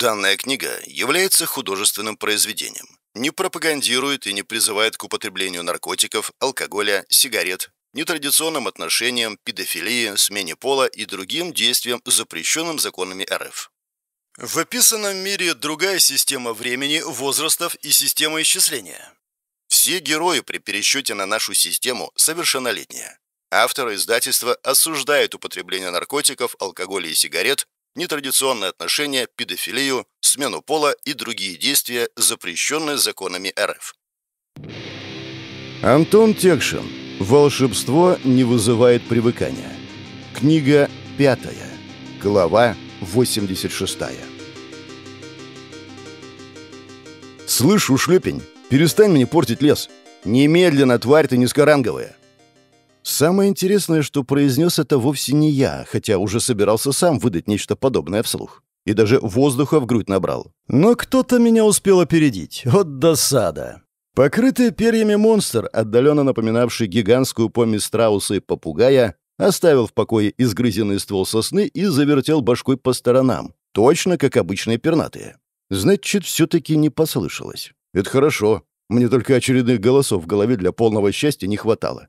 Данная книга является художественным произведением, не пропагандирует и не призывает к употреблению наркотиков, алкоголя, сигарет, нетрадиционным отношениям, педофилии, смене пола и другим действиям, запрещенным законами РФ. В описанном мире другая система времени, возрастов и система исчисления. Все герои при пересчете на нашу систему совершеннолетние. Авторы издательства осуждают употребление наркотиков, алкоголя и сигарет нетрадиционные отношения, педофилию, смену пола и другие действия, запрещенные законами РФ. Антон Текшин. Волшебство не вызывает привыкания. Книга пятая. Глава 86. Слышу ушлепень, перестань мне портить лес. Немедленно, тварь ты низкоранговая. Самое интересное, что произнес это вовсе не я, хотя уже собирался сам выдать нечто подобное вслух. И даже воздуха в грудь набрал. Но кто-то меня успел опередить. Вот досада. Покрытый перьями монстр, отдаленно напоминавший гигантскую помесь страуса и попугая, оставил в покое изгрызенный ствол сосны и завертел башкой по сторонам, точно как обычные пернатые. Значит, все-таки не послышалось. Это хорошо. Мне только очередных голосов в голове для полного счастья не хватало.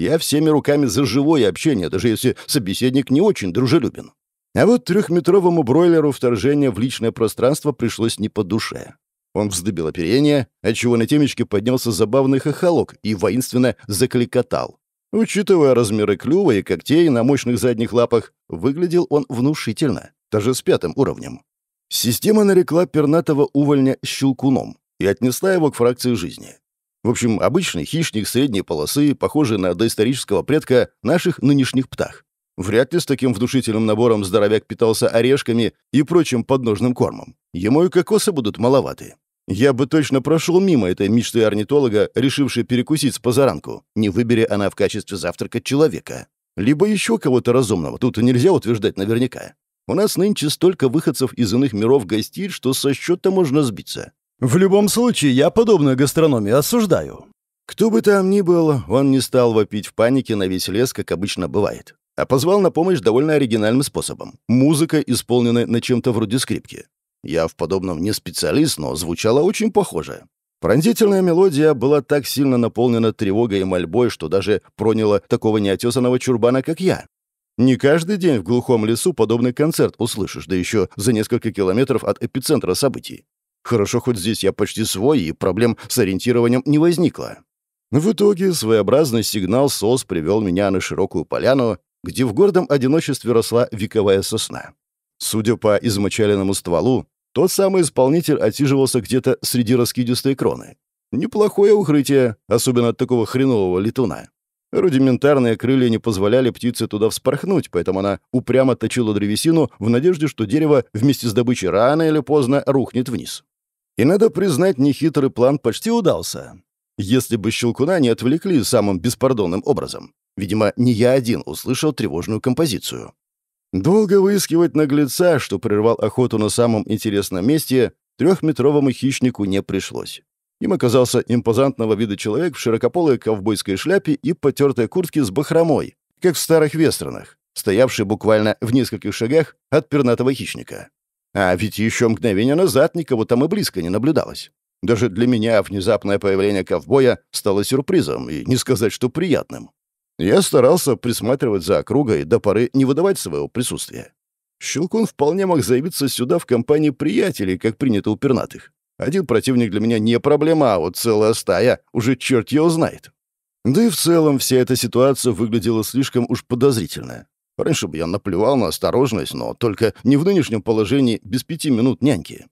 Я всеми руками за живое общение, даже если собеседник не очень дружелюбен. А вот трехметровому бройлеру вторжение в личное пространство пришлось не по душе. Он вздыбил оперение, отчего на темечке поднялся забавный хохолок и воинственно закликотал. Учитывая размеры клюва и когтей на мощных задних лапах, выглядел он внушительно, даже с пятым уровнем. Система нарекла пернатого увольня щелкуном и отнесла его к фракции жизни. В общем, обычный хищник средней полосы, похожий на доисторического предка наших нынешних птах. Вряд ли с таким внушительным набором здоровяк питался орешками и прочим подножным кормом. Ему и кокосы будут маловаты. Я бы точно прошел мимо этой мечты орнитолога, решившей перекусить с позаранку, не выбери она в качестве завтрака человека. Либо еще кого-то разумного, тут нельзя утверждать наверняка. У нас нынче столько выходцев из иных миров гостей, что со счета можно сбиться. В любом случае, я подобную гастрономию осуждаю. Кто бы там ни был, он не стал вопить в панике на весь лес, как обычно бывает, а позвал на помощь довольно оригинальным способом. Музыка, исполненная на чем-то вроде скрипки. Я в подобном не специалист, но звучала очень похоже. Пронзительная мелодия была так сильно наполнена тревогой и мольбой, что даже проняла такого неотесанного чурбана, как я. Не каждый день в глухом лесу подобный концерт услышишь, да еще за несколько километров от эпицентра событий. Хорошо, хоть здесь я почти свой, и проблем с ориентированием не возникло. В итоге своеобразный сигнал СОС привел меня на широкую поляну, где в гордом одиночестве росла вековая сосна. Судя по измочаленному стволу, тот самый исполнитель отсиживался где-то среди раскидистой кроны. Неплохое укрытие, особенно от такого хренового летуна. Рудиментарные крылья не позволяли птице туда вспорхнуть, поэтому она упрямо точила древесину в надежде, что дерево вместе с добычей рано или поздно рухнет вниз. И, надо признать, нехитрый план почти удался. Если бы Щелкуна не отвлекли самым беспардонным образом. Видимо, не я один услышал тревожную композицию. Долго выискивать наглеца, что прервал охоту на самом интересном месте, трехметровому хищнику не пришлось. Им оказался импозантного вида человек в широкополой ковбойской шляпе и потертой куртке с бахромой, как в старых вестернах, стоявший буквально в нескольких шагах от пернатого хищника. А ведь еще мгновение назад никого там и близко не наблюдалось. Даже для меня внезапное появление ковбоя стало сюрпризом, и не сказать, что приятным. Я старался присматривать за округой, до поры не выдавать своего присутствия. Щелкун вполне мог заявиться сюда в компании приятелей, как принято у пернатых. Один противник для меня не проблема, а вот целая стая уже черт его знает. Да и в целом вся эта ситуация выглядела слишком уж подозрительно. Раньше бы я наплевал на осторожность, но только не в нынешнем положении без пяти минут няньки.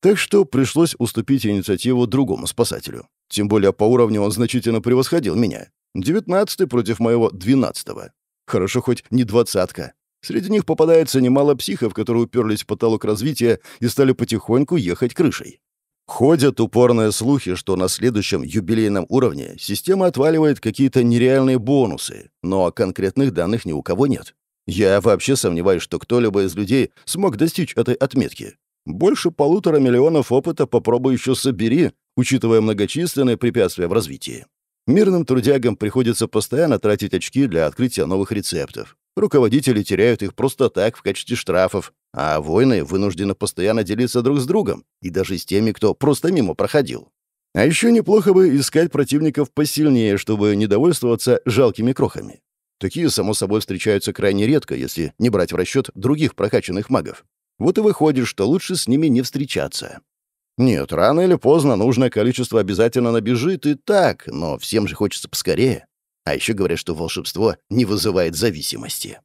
Так что пришлось уступить инициативу другому спасателю. Тем более по уровню он значительно превосходил меня. Девятнадцатый против моего двенадцатого. Хорошо хоть не двадцатка. Среди них попадается немало психов, которые уперлись в потолок развития и стали потихоньку ехать крышей. Ходят упорные слухи, что на следующем юбилейном уровне система отваливает какие-то нереальные бонусы, но конкретных данных ни у кого нет. Я вообще сомневаюсь, что кто-либо из людей смог достичь этой отметки. Больше полутора миллионов опыта попробуй еще собери, учитывая многочисленные препятствия в развитии. Мирным трудягам приходится постоянно тратить очки для открытия новых рецептов. Руководители теряют их просто так в качестве штрафов, а воины вынуждены постоянно делиться друг с другом и даже с теми, кто просто мимо проходил. А еще неплохо бы искать противников посильнее, чтобы не довольствоваться жалкими крохами. Такие, само собой, встречаются крайне редко, если не брать в расчет других прокачанных магов. Вот и выходит, что лучше с ними не встречаться. Нет, рано или поздно нужное количество обязательно набежит и так, но всем же хочется поскорее. А еще говорят, что волшебство не вызывает зависимости.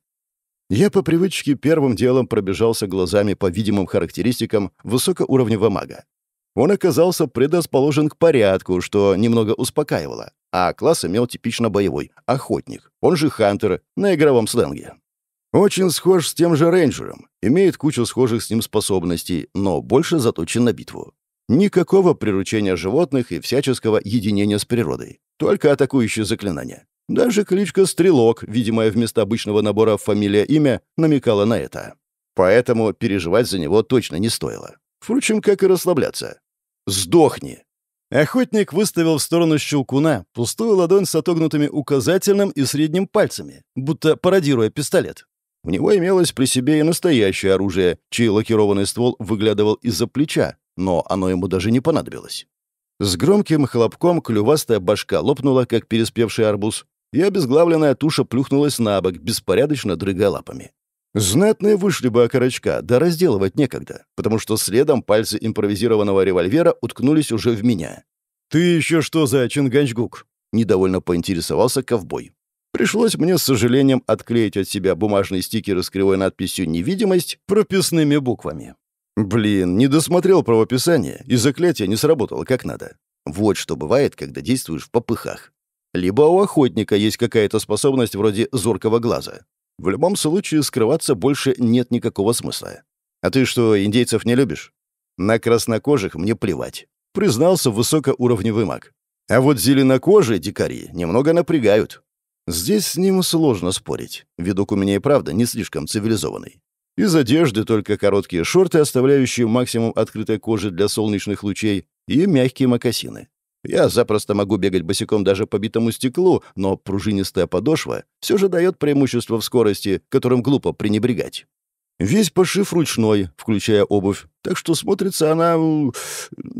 Я по привычке первым делом пробежался глазами по видимым характеристикам высокоуровневого мага. Он оказался предрасположен к порядку, что немного успокаивало а класс имел типично боевой — охотник, он же хантер, на игровом сленге. Очень схож с тем же рейнджером, имеет кучу схожих с ним способностей, но больше заточен на битву. Никакого приручения животных и всяческого единения с природой, только атакующие заклинания. Даже кличка «Стрелок», видимая вместо обычного набора фамилия-имя, намекала на это. Поэтому переживать за него точно не стоило. Впрочем, как и расслабляться. «Сдохни!» Охотник выставил в сторону щелкуна пустую ладонь с отогнутыми указательным и средним пальцами, будто пародируя пистолет. У него имелось при себе и настоящее оружие, чей лакированный ствол выглядывал из-за плеча, но оно ему даже не понадобилось. С громким хлопком клювастая башка лопнула, как переспевший арбуз, и обезглавленная туша плюхнулась на бок, беспорядочно дрыгая лапами. Знатные вышли бы окорочка, а да разделывать некогда, потому что следом пальцы импровизированного револьвера уткнулись уже в меня. «Ты еще что за Чингачгук?» — недовольно поинтересовался ковбой. Пришлось мне, с сожалением, отклеить от себя бумажные стикеры с кривой надписью «Невидимость» прописными буквами. Блин, не досмотрел правописание, и заклятие не сработало как надо. Вот что бывает, когда действуешь в попыхах. Либо у охотника есть какая-то способность вроде зоркого глаза. В любом случае, скрываться больше нет никакого смысла. А ты что, индейцев не любишь? На краснокожих мне плевать. Признался высокоуровневый маг. А вот зеленокожие дикари немного напрягают. Здесь с ним сложно спорить. Видок у меня и правда не слишком цивилизованный. Из одежды только короткие шорты, оставляющие максимум открытой кожи для солнечных лучей, и мягкие мокасины. Я запросто могу бегать босиком даже по битому стеклу, но пружинистая подошва все же дает преимущество в скорости, которым глупо пренебрегать. Весь пошив ручной, включая обувь, так что смотрится она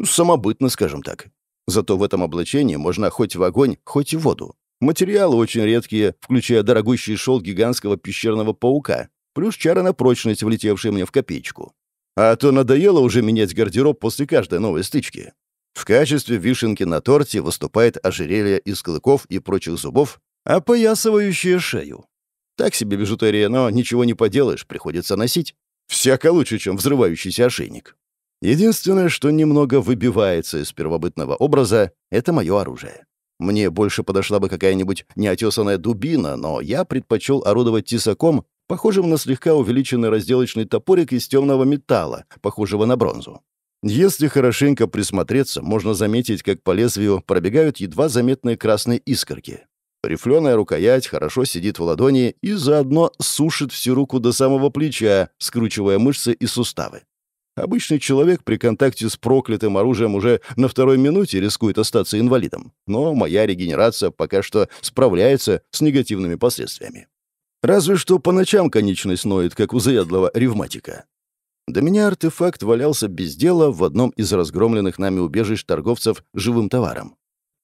самобытно, скажем так. Зато в этом облачении можно хоть в огонь, хоть в воду. Материалы очень редкие, включая дорогущий шел гигантского пещерного паука, плюс чары на прочность, влетевшие мне в копеечку. А то надоело уже менять гардероб после каждой новой стычки. В качестве вишенки на торте выступает ожерелье из клыков и прочих зубов, опоясывающее шею. Так себе бижутерия, но ничего не поделаешь, приходится носить. Всяко лучше, чем взрывающийся ошейник. Единственное, что немного выбивается из первобытного образа, это мое оружие. Мне больше подошла бы какая-нибудь неотесанная дубина, но я предпочел орудовать тесаком, похожим на слегка увеличенный разделочный топорик из темного металла, похожего на бронзу. Если хорошенько присмотреться, можно заметить, как по лезвию пробегают едва заметные красные искорки. Рифленая рукоять хорошо сидит в ладони и заодно сушит всю руку до самого плеча, скручивая мышцы и суставы. Обычный человек при контакте с проклятым оружием уже на второй минуте рискует остаться инвалидом, но моя регенерация пока что справляется с негативными последствиями. Разве что по ночам конечность ноет, как у заядлого ревматика. До меня артефакт валялся без дела в одном из разгромленных нами убежищ торговцев живым товаром.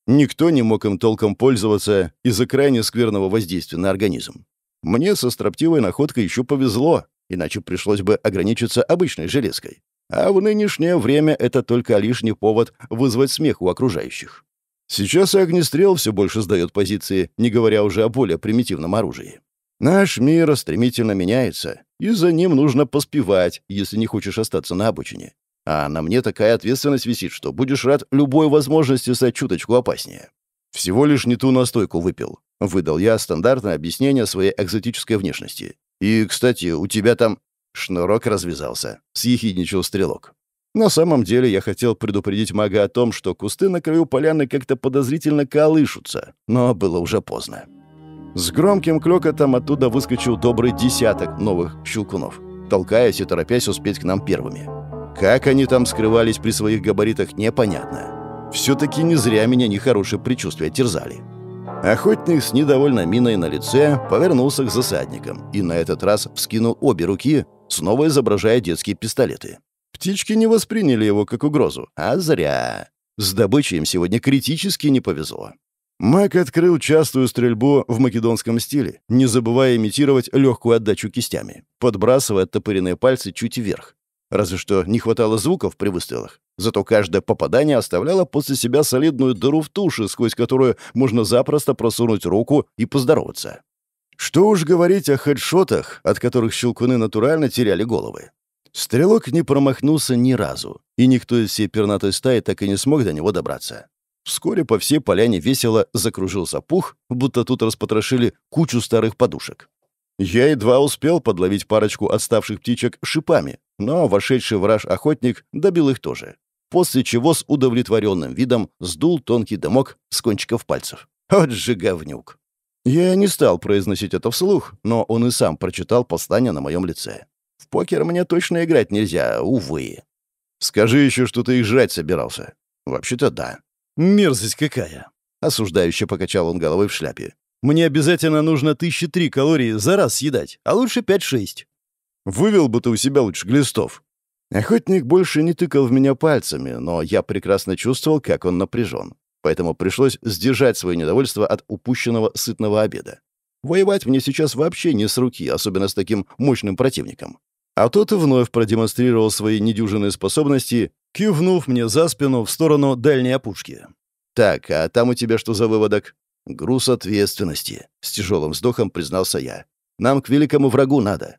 Никто не мог им толком пользоваться из-за крайне скверного воздействия на организм. Мне со строптивой находкой еще повезло, иначе пришлось бы ограничиться обычной железкой. А в нынешнее время это только лишний повод вызвать смех у окружающих. Сейчас и огнестрел все больше сдает позиции, не говоря уже о более примитивном оружии. Наш мир стремительно меняется, и за ним нужно поспевать, если не хочешь остаться на обучении. А на мне такая ответственность висит, что будешь рад любой возможности стать чуточку опаснее. Всего лишь не ту настойку выпил. Выдал я стандартное объяснение своей экзотической внешности. И, кстати, у тебя там... Шнурок развязался. Съехидничал стрелок. На самом деле я хотел предупредить мага о том, что кусты на краю поляны как-то подозрительно колышутся, но было уже поздно. С громким клёкотом оттуда выскочил добрый десяток новых щелкунов, толкаясь и торопясь успеть к нам первыми. Как они там скрывались при своих габаритах, непонятно. Все-таки не зря меня нехорошие предчувствия терзали. Охотник с недовольной миной на лице повернулся к засадникам и на этот раз вскинул обе руки, снова изображая детские пистолеты. Птички не восприняли его как угрозу, а зря. С добычей им сегодня критически не повезло. Мак открыл частую стрельбу в македонском стиле, не забывая имитировать легкую отдачу кистями, подбрасывая оттопыренные пальцы чуть вверх. Разве что не хватало звуков при выстрелах. Зато каждое попадание оставляло после себя солидную дыру в туше, сквозь которую можно запросто просунуть руку и поздороваться. Что уж говорить о хедшотах, от которых щелкуны натурально теряли головы. Стрелок не промахнулся ни разу, и никто из всей пернатой стаи так и не смог до него добраться. Вскоре по всей поляне весело закружился пух, будто тут распотрошили кучу старых подушек. Я едва успел подловить парочку отставших птичек шипами, но вошедший в охотник добил их тоже, после чего с удовлетворенным видом сдул тонкий дымок с кончиков пальцев. «От же говнюк!» Я не стал произносить это вслух, но он и сам прочитал послание на моем лице. «В покер мне точно играть нельзя, увы». «Скажи еще, что ты их жрать собирался». «Вообще-то да. «Мерзость какая!» — осуждающе покачал он головой в шляпе. «Мне обязательно нужно тысячи три калории за раз съедать, а лучше пять-шесть». «Вывел бы ты у себя лучше глистов». Охотник больше не тыкал в меня пальцами, но я прекрасно чувствовал, как он напряжен. Поэтому пришлось сдержать свое недовольство от упущенного сытного обеда. Воевать мне сейчас вообще не с руки, особенно с таким мощным противником. А тот и вновь продемонстрировал свои недюжинные способности кивнув мне за спину в сторону дальней опушки. «Так, а там у тебя что за выводок?» «Груз ответственности», — с тяжелым вздохом признался я. «Нам к великому врагу надо».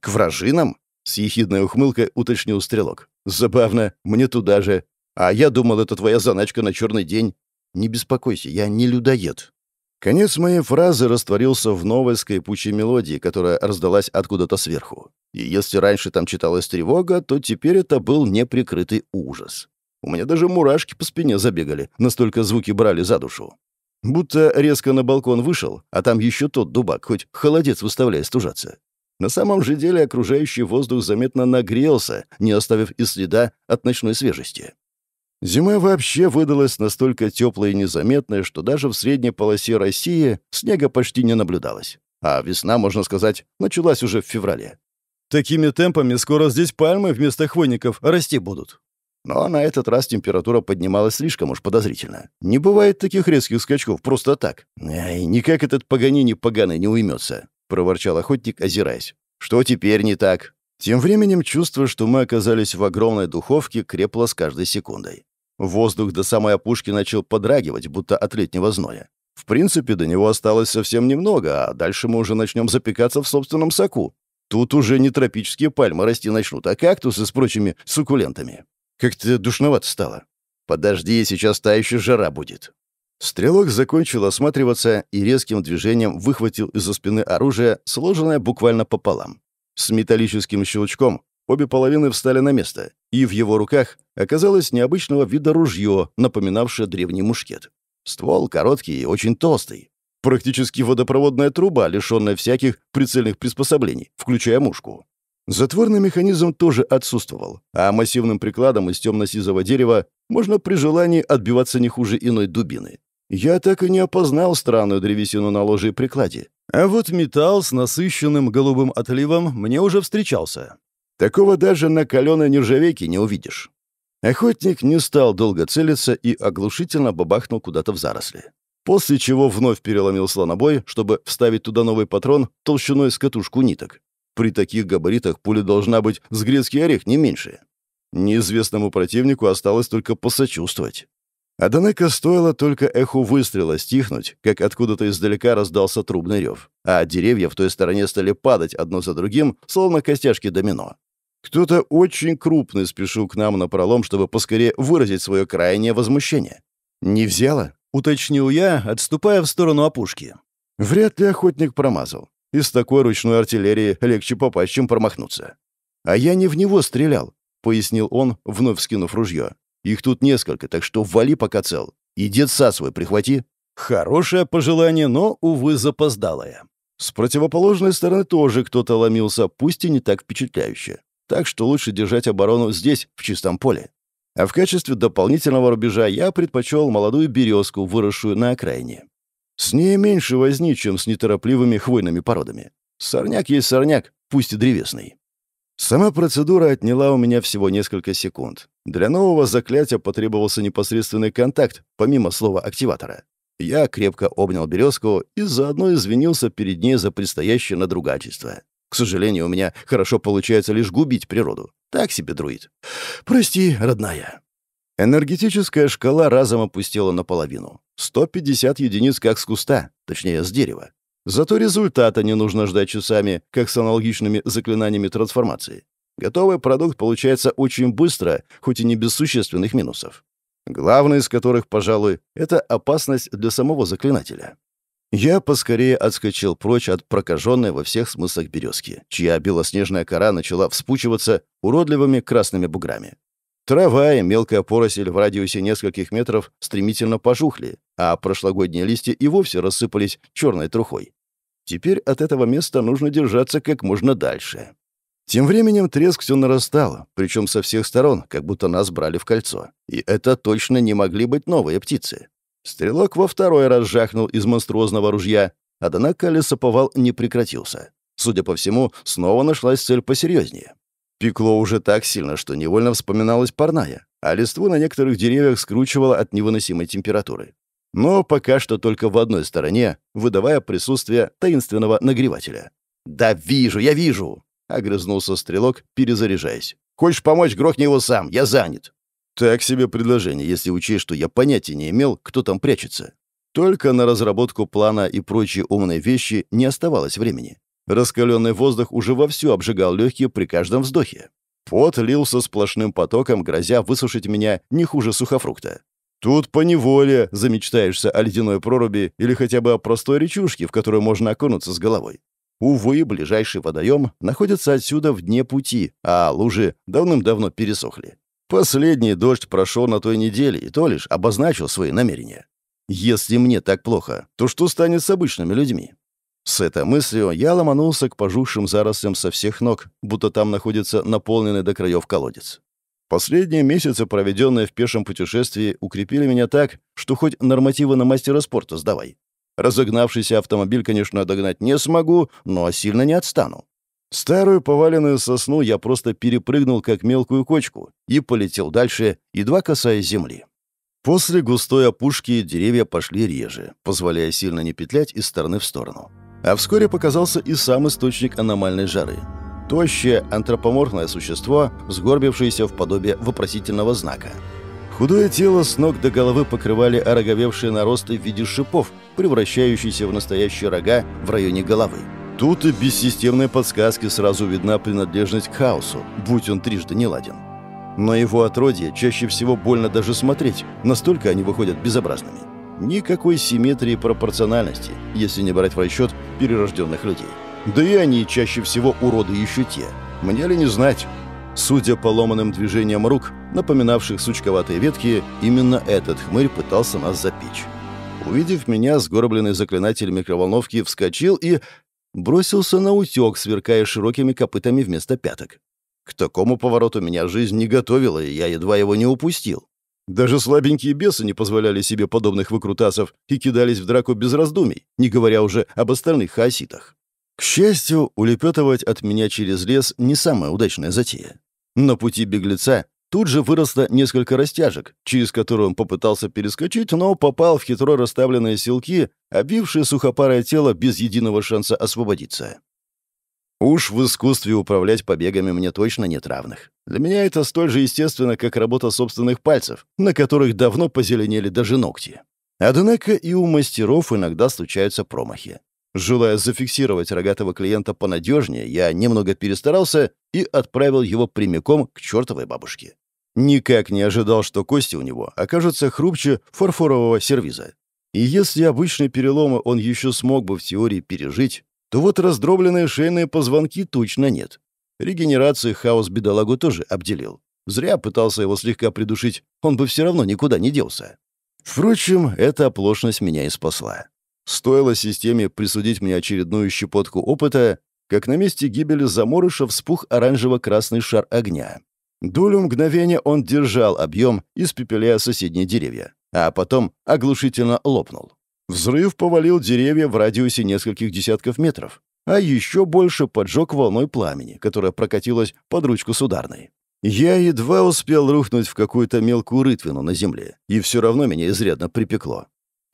«К вражинам?» — с ехидной ухмылкой уточнил стрелок. «Забавно, мне туда же. А я думал, это твоя заначка на черный день. Не беспокойся, я не людоед». Конец моей фразы растворился в новой скрипучей мелодии, которая раздалась откуда-то сверху. И если раньше там читалась тревога, то теперь это был неприкрытый ужас. У меня даже мурашки по спине забегали, настолько звуки брали за душу. Будто резко на балкон вышел, а там еще тот дубак, хоть холодец выставляя стужаться. На самом же деле окружающий воздух заметно нагрелся, не оставив и следа от ночной свежести. Зима вообще выдалась настолько теплой и незаметной, что даже в средней полосе России снега почти не наблюдалось. А весна, можно сказать, началась уже в феврале. Такими темпами скоро здесь пальмы вместо хвойников расти будут. Но на этот раз температура поднималась слишком уж подозрительно. Не бывает таких резких скачков, просто так. «Ай, никак этот Паганини поганый не уймется», — проворчал охотник, озираясь. «Что теперь не так?» Тем временем чувство, что мы оказались в огромной духовке, крепло с каждой секундой. Воздух до самой опушки начал подрагивать, будто от летнего зноя. В принципе, до него осталось совсем немного, а дальше мы уже начнем запекаться в собственном соку. Тут уже не тропические пальмы расти начнут, а кактусы с прочими суккулентами. Как-то душновато стало. Подожди, сейчас та жара будет. Стрелок закончил осматриваться и резким движением выхватил из-за спины оружие, сложенное буквально пополам. С металлическим щелчком обе половины встали на место, и в его руках оказалось необычного вида ружье, напоминавшее древний мушкет. Ствол короткий и очень толстый. Практически водопроводная труба, лишенная всяких прицельных приспособлений, включая мушку. Затворный механизм тоже отсутствовал, а массивным прикладом из темно-сизого дерева можно при желании отбиваться не хуже иной дубины. Я так и не опознал странную древесину на ложе и прикладе. А вот металл с насыщенным голубым отливом мне уже встречался. Такого даже на каленой нержавейке не увидишь. Охотник не стал долго целиться и оглушительно бабахнул куда-то в заросли после чего вновь переломил слонобой, чтобы вставить туда новый патрон толщиной с катушку ниток. При таких габаритах пуля должна быть с грецкий орех, не меньше. Неизвестному противнику осталось только посочувствовать. Адонека стоило только эху выстрела стихнуть, как откуда-то издалека раздался трубный рев, а деревья в той стороне стали падать одно за другим, словно костяшки домино. Кто-то очень крупный спешил к нам на пролом, чтобы поскорее выразить свое крайнее возмущение. Не взяла? уточнил я, отступая в сторону опушки. Вряд ли охотник промазал. Из такой ручной артиллерии легче попасть, чем промахнуться. А я не в него стрелял, пояснил он, вновь скинув ружье. Их тут несколько, так что вали пока цел. И детса свой прихвати. Хорошее пожелание, но, увы, запоздалое. С противоположной стороны тоже кто-то ломился, пусть и не так впечатляюще. Так что лучше держать оборону здесь, в чистом поле. А в качестве дополнительного рубежа я предпочел молодую березку, выросшую на окраине. С ней меньше возни, чем с неторопливыми хвойными породами. Сорняк есть сорняк, пусть и древесный. Сама процедура отняла у меня всего несколько секунд. Для нового заклятия потребовался непосредственный контакт, помимо слова «активатора». Я крепко обнял березку и заодно извинился перед ней за предстоящее надругательство. К сожалению, у меня хорошо получается лишь губить природу. Так себе друид. Прости, родная. Энергетическая шкала разом опустила наполовину. 150 единиц как с куста, точнее, с дерева. Зато результата не нужно ждать часами, как с аналогичными заклинаниями трансформации. Готовый продукт получается очень быстро, хоть и не без существенных минусов. Главный из которых, пожалуй, это опасность для самого заклинателя. Я поскорее отскочил прочь от прокаженной во всех смыслах березки, чья белоснежная кора начала вспучиваться уродливыми красными буграми. Трава и мелкая поросль в радиусе нескольких метров стремительно пожухли, а прошлогодние листья и вовсе рассыпались черной трухой. Теперь от этого места нужно держаться как можно дальше. Тем временем треск все нарастал, причем со всех сторон, как будто нас брали в кольцо. И это точно не могли быть новые птицы. Стрелок во второй раз жахнул из монструозного ружья, однако лесоповал не прекратился. Судя по всему, снова нашлась цель посерьезнее. Пекло уже так сильно, что невольно вспоминалась парная, а листву на некоторых деревьях скручивало от невыносимой температуры. Но пока что только в одной стороне, выдавая присутствие таинственного нагревателя. «Да вижу, я вижу!» — огрызнулся стрелок, перезаряжаясь. «Хочешь помочь, грохни его сам, я занят!» Так себе предложение, если учесть, что я понятия не имел, кто там прячется. Только на разработку плана и прочие умные вещи не оставалось времени. Раскаленный воздух уже вовсю обжигал легкие при каждом вздохе. Пот лился сплошным потоком, грозя высушить меня не хуже сухофрукта. Тут поневоле замечтаешься о ледяной проруби или хотя бы о простой речушке, в которую можно окунуться с головой. Увы, ближайший водоем находится отсюда в дне пути, а лужи давным-давно пересохли. Последний дождь прошел на той неделе, и то лишь обозначил свои намерения. Если мне так плохо, то что станет с обычными людьми? С этой мыслью я ломанулся к пожухшим зарослям со всех ног, будто там находится наполненный до краев колодец. Последние месяцы, проведенные в пешем путешествии, укрепили меня так, что хоть нормативы на мастера спорта сдавай. Разогнавшийся автомобиль, конечно, догнать не смогу, но сильно не отстану. Старую поваленную сосну я просто перепрыгнул как мелкую кочку и полетел дальше, едва касаясь земли. После густой опушки деревья пошли реже, позволяя сильно не петлять из стороны в сторону. А вскоре показался и сам источник аномальной жары. Тощее антропоморфное существо, сгорбившееся в подобие вопросительного знака. Худое тело с ног до головы покрывали ороговевшие наросты в виде шипов, превращающиеся в настоящие рога в районе головы. Тут и без системной подсказки сразу видна принадлежность к хаосу, будь он трижды неладен. Но его отродье чаще всего больно даже смотреть, настолько они выходят безобразными. Никакой симметрии и пропорциональности, если не брать в расчет перерожденных людей. Да и они чаще всего уроды еще те. Мне ли не знать? Судя по ломанным движениям рук, напоминавших сучковатые ветки, именно этот хмырь пытался нас запечь. Увидев меня, сгорбленный заклинатель микроволновки вскочил и бросился на утек, сверкая широкими копытами вместо пяток. К такому повороту меня жизнь не готовила, и я едва его не упустил. Даже слабенькие бесы не позволяли себе подобных выкрутасов и кидались в драку без раздумий, не говоря уже об остальных хаоситах. К счастью, улепетывать от меня через лес не самая удачная затея. На пути беглеца Тут же выросло несколько растяжек, через которые он попытался перескочить, но попал в хитро расставленные силки, обвившие сухопарое тело без единого шанса освободиться. Уж в искусстве управлять побегами мне точно нет равных. Для меня это столь же естественно, как работа собственных пальцев, на которых давно позеленели даже ногти. Однако и у мастеров иногда случаются промахи. Желая зафиксировать рогатого клиента понадежнее, я немного перестарался и отправил его прямиком к чертовой бабушке. Никак не ожидал, что кости у него окажутся хрупче фарфорового сервиза. И если обычные переломы он еще смог бы в теории пережить, то вот раздробленные шейные позвонки точно нет. Регенерации хаос бедолагу тоже обделил. Зря пытался его слегка придушить, он бы все равно никуда не делся. Впрочем, эта оплошность меня и спасла. Стоило системе присудить мне очередную щепотку опыта, как на месте гибели заморыша вспух оранжево-красный шар огня. Долю мгновения он держал объем, испепеляя соседние деревья, а потом оглушительно лопнул. Взрыв повалил деревья в радиусе нескольких десятков метров, а еще больше поджег волной пламени, которая прокатилась под ручку с ударной. Я едва успел рухнуть в какую-то мелкую рытвину на земле, и все равно меня изрядно припекло.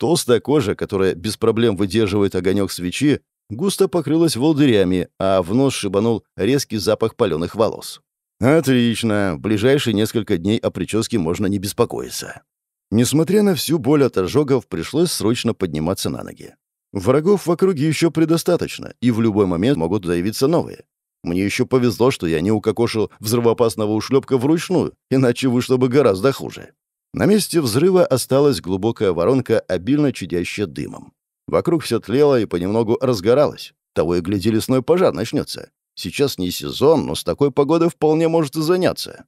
Толстая кожа, которая без проблем выдерживает огонек свечи, густо покрылась волдырями, а в нос шибанул резкий запах паленых волос. «Отлично. В ближайшие несколько дней о прическе можно не беспокоиться». Несмотря на всю боль от ожогов, пришлось срочно подниматься на ноги. Врагов в округе еще предостаточно, и в любой момент могут заявиться новые. Мне еще повезло, что я не укокошил взрывоопасного ушлепка вручную, иначе вышло бы гораздо хуже. На месте взрыва осталась глубокая воронка, обильно чадящая дымом. Вокруг все тлело и понемногу разгоралось. Того и гляди, лесной пожар начнется. Сейчас не сезон, но с такой погодой вполне может и заняться.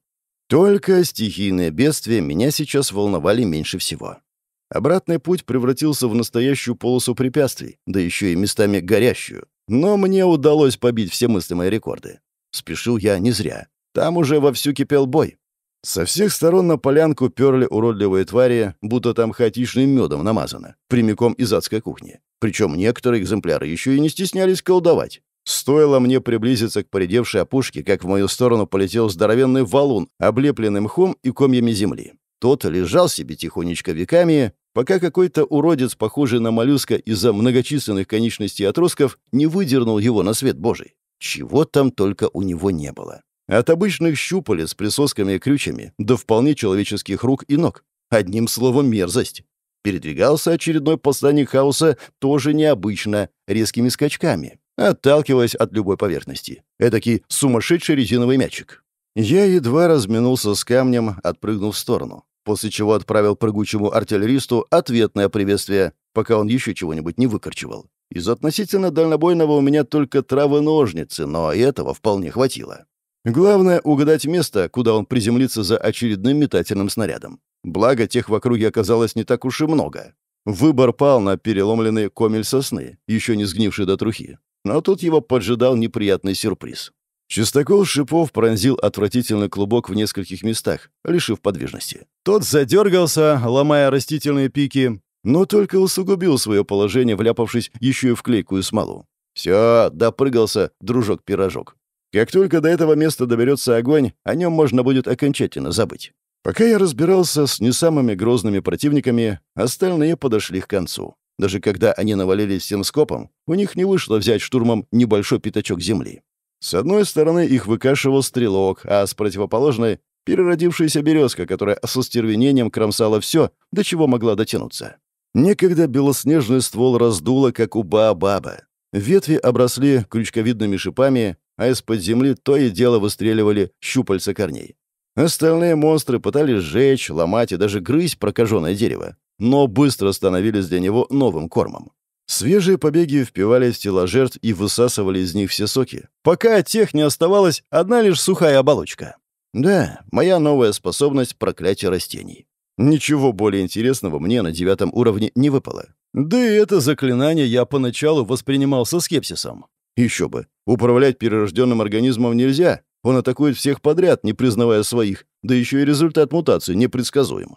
Только стихийные бедствия меня сейчас волновали меньше всего. Обратный путь превратился в настоящую полосу препятствий, да еще и местами горящую. Но мне удалось побить все мыслимые рекорды. Спешил я не зря. Там уже вовсю кипел бой. Со всех сторон на полянку перли уродливые твари, будто там хаотичным медом намазано, прямиком из адской кухни. Причем некоторые экземпляры еще и не стеснялись колдовать. Стоило мне приблизиться к поредевшей опушке, как в мою сторону полетел здоровенный валун, облепленный мхом и комьями земли. Тот лежал себе тихонечко веками, пока какой-то уродец, похожий на моллюска из-за многочисленных конечностей отростков, не выдернул его на свет божий. Чего там только у него не было. От обычных щупалец, с присосками и крючами до вполне человеческих рук и ног. Одним словом, мерзость. Передвигался очередной посланник хаоса тоже необычно, резкими скачками, отталкиваясь от любой поверхности. Эдакий сумасшедший резиновый мячик. Я едва разминулся с камнем, отпрыгнув в сторону, после чего отправил прыгучему артиллеристу ответное приветствие, пока он еще чего-нибудь не выкорчевал. Из относительно дальнобойного у меня только травы-ножницы, но и этого вполне хватило. Главное — угадать место, куда он приземлится за очередным метательным снарядом. Благо, тех в округе оказалось не так уж и много. Выбор пал на переломленный комель сосны, еще не сгнивший до трухи. Но тут его поджидал неприятный сюрприз. Чистокол шипов пронзил отвратительный клубок в нескольких местах, лишив подвижности. Тот задергался, ломая растительные пики, но только усугубил свое положение, вляпавшись еще и в клейкую смолу. «Все, допрыгался, дружок-пирожок. Как только до этого места доберется огонь, о нем можно будет окончательно забыть. Пока я разбирался с не самыми грозными противниками, остальные подошли к концу. Даже когда они навалились всем скопом, у них не вышло взять штурмом небольшой пятачок земли. С одной стороны их выкашивал стрелок, а с противоположной — переродившаяся березка, которая со стервенением кромсала все, до чего могла дотянуться. Некогда белоснежный ствол раздуло, как у баобаба. Ветви обросли крючковидными шипами, а из-под земли то и дело выстреливали щупальца корней. Остальные монстры пытались сжечь, ломать и даже грызть прокаженное дерево, но быстро становились для него новым кормом. Свежие побеги впивались в тела жертв и высасывали из них все соки, пока от тех не оставалась одна лишь сухая оболочка. Да, моя новая способность — проклятие растений. Ничего более интересного мне на девятом уровне не выпало. Да и это заклинание я поначалу воспринимал со скепсисом. Еще бы. Управлять перерожденным организмом нельзя. Он атакует всех подряд, не признавая своих. Да еще и результат мутации непредсказуем.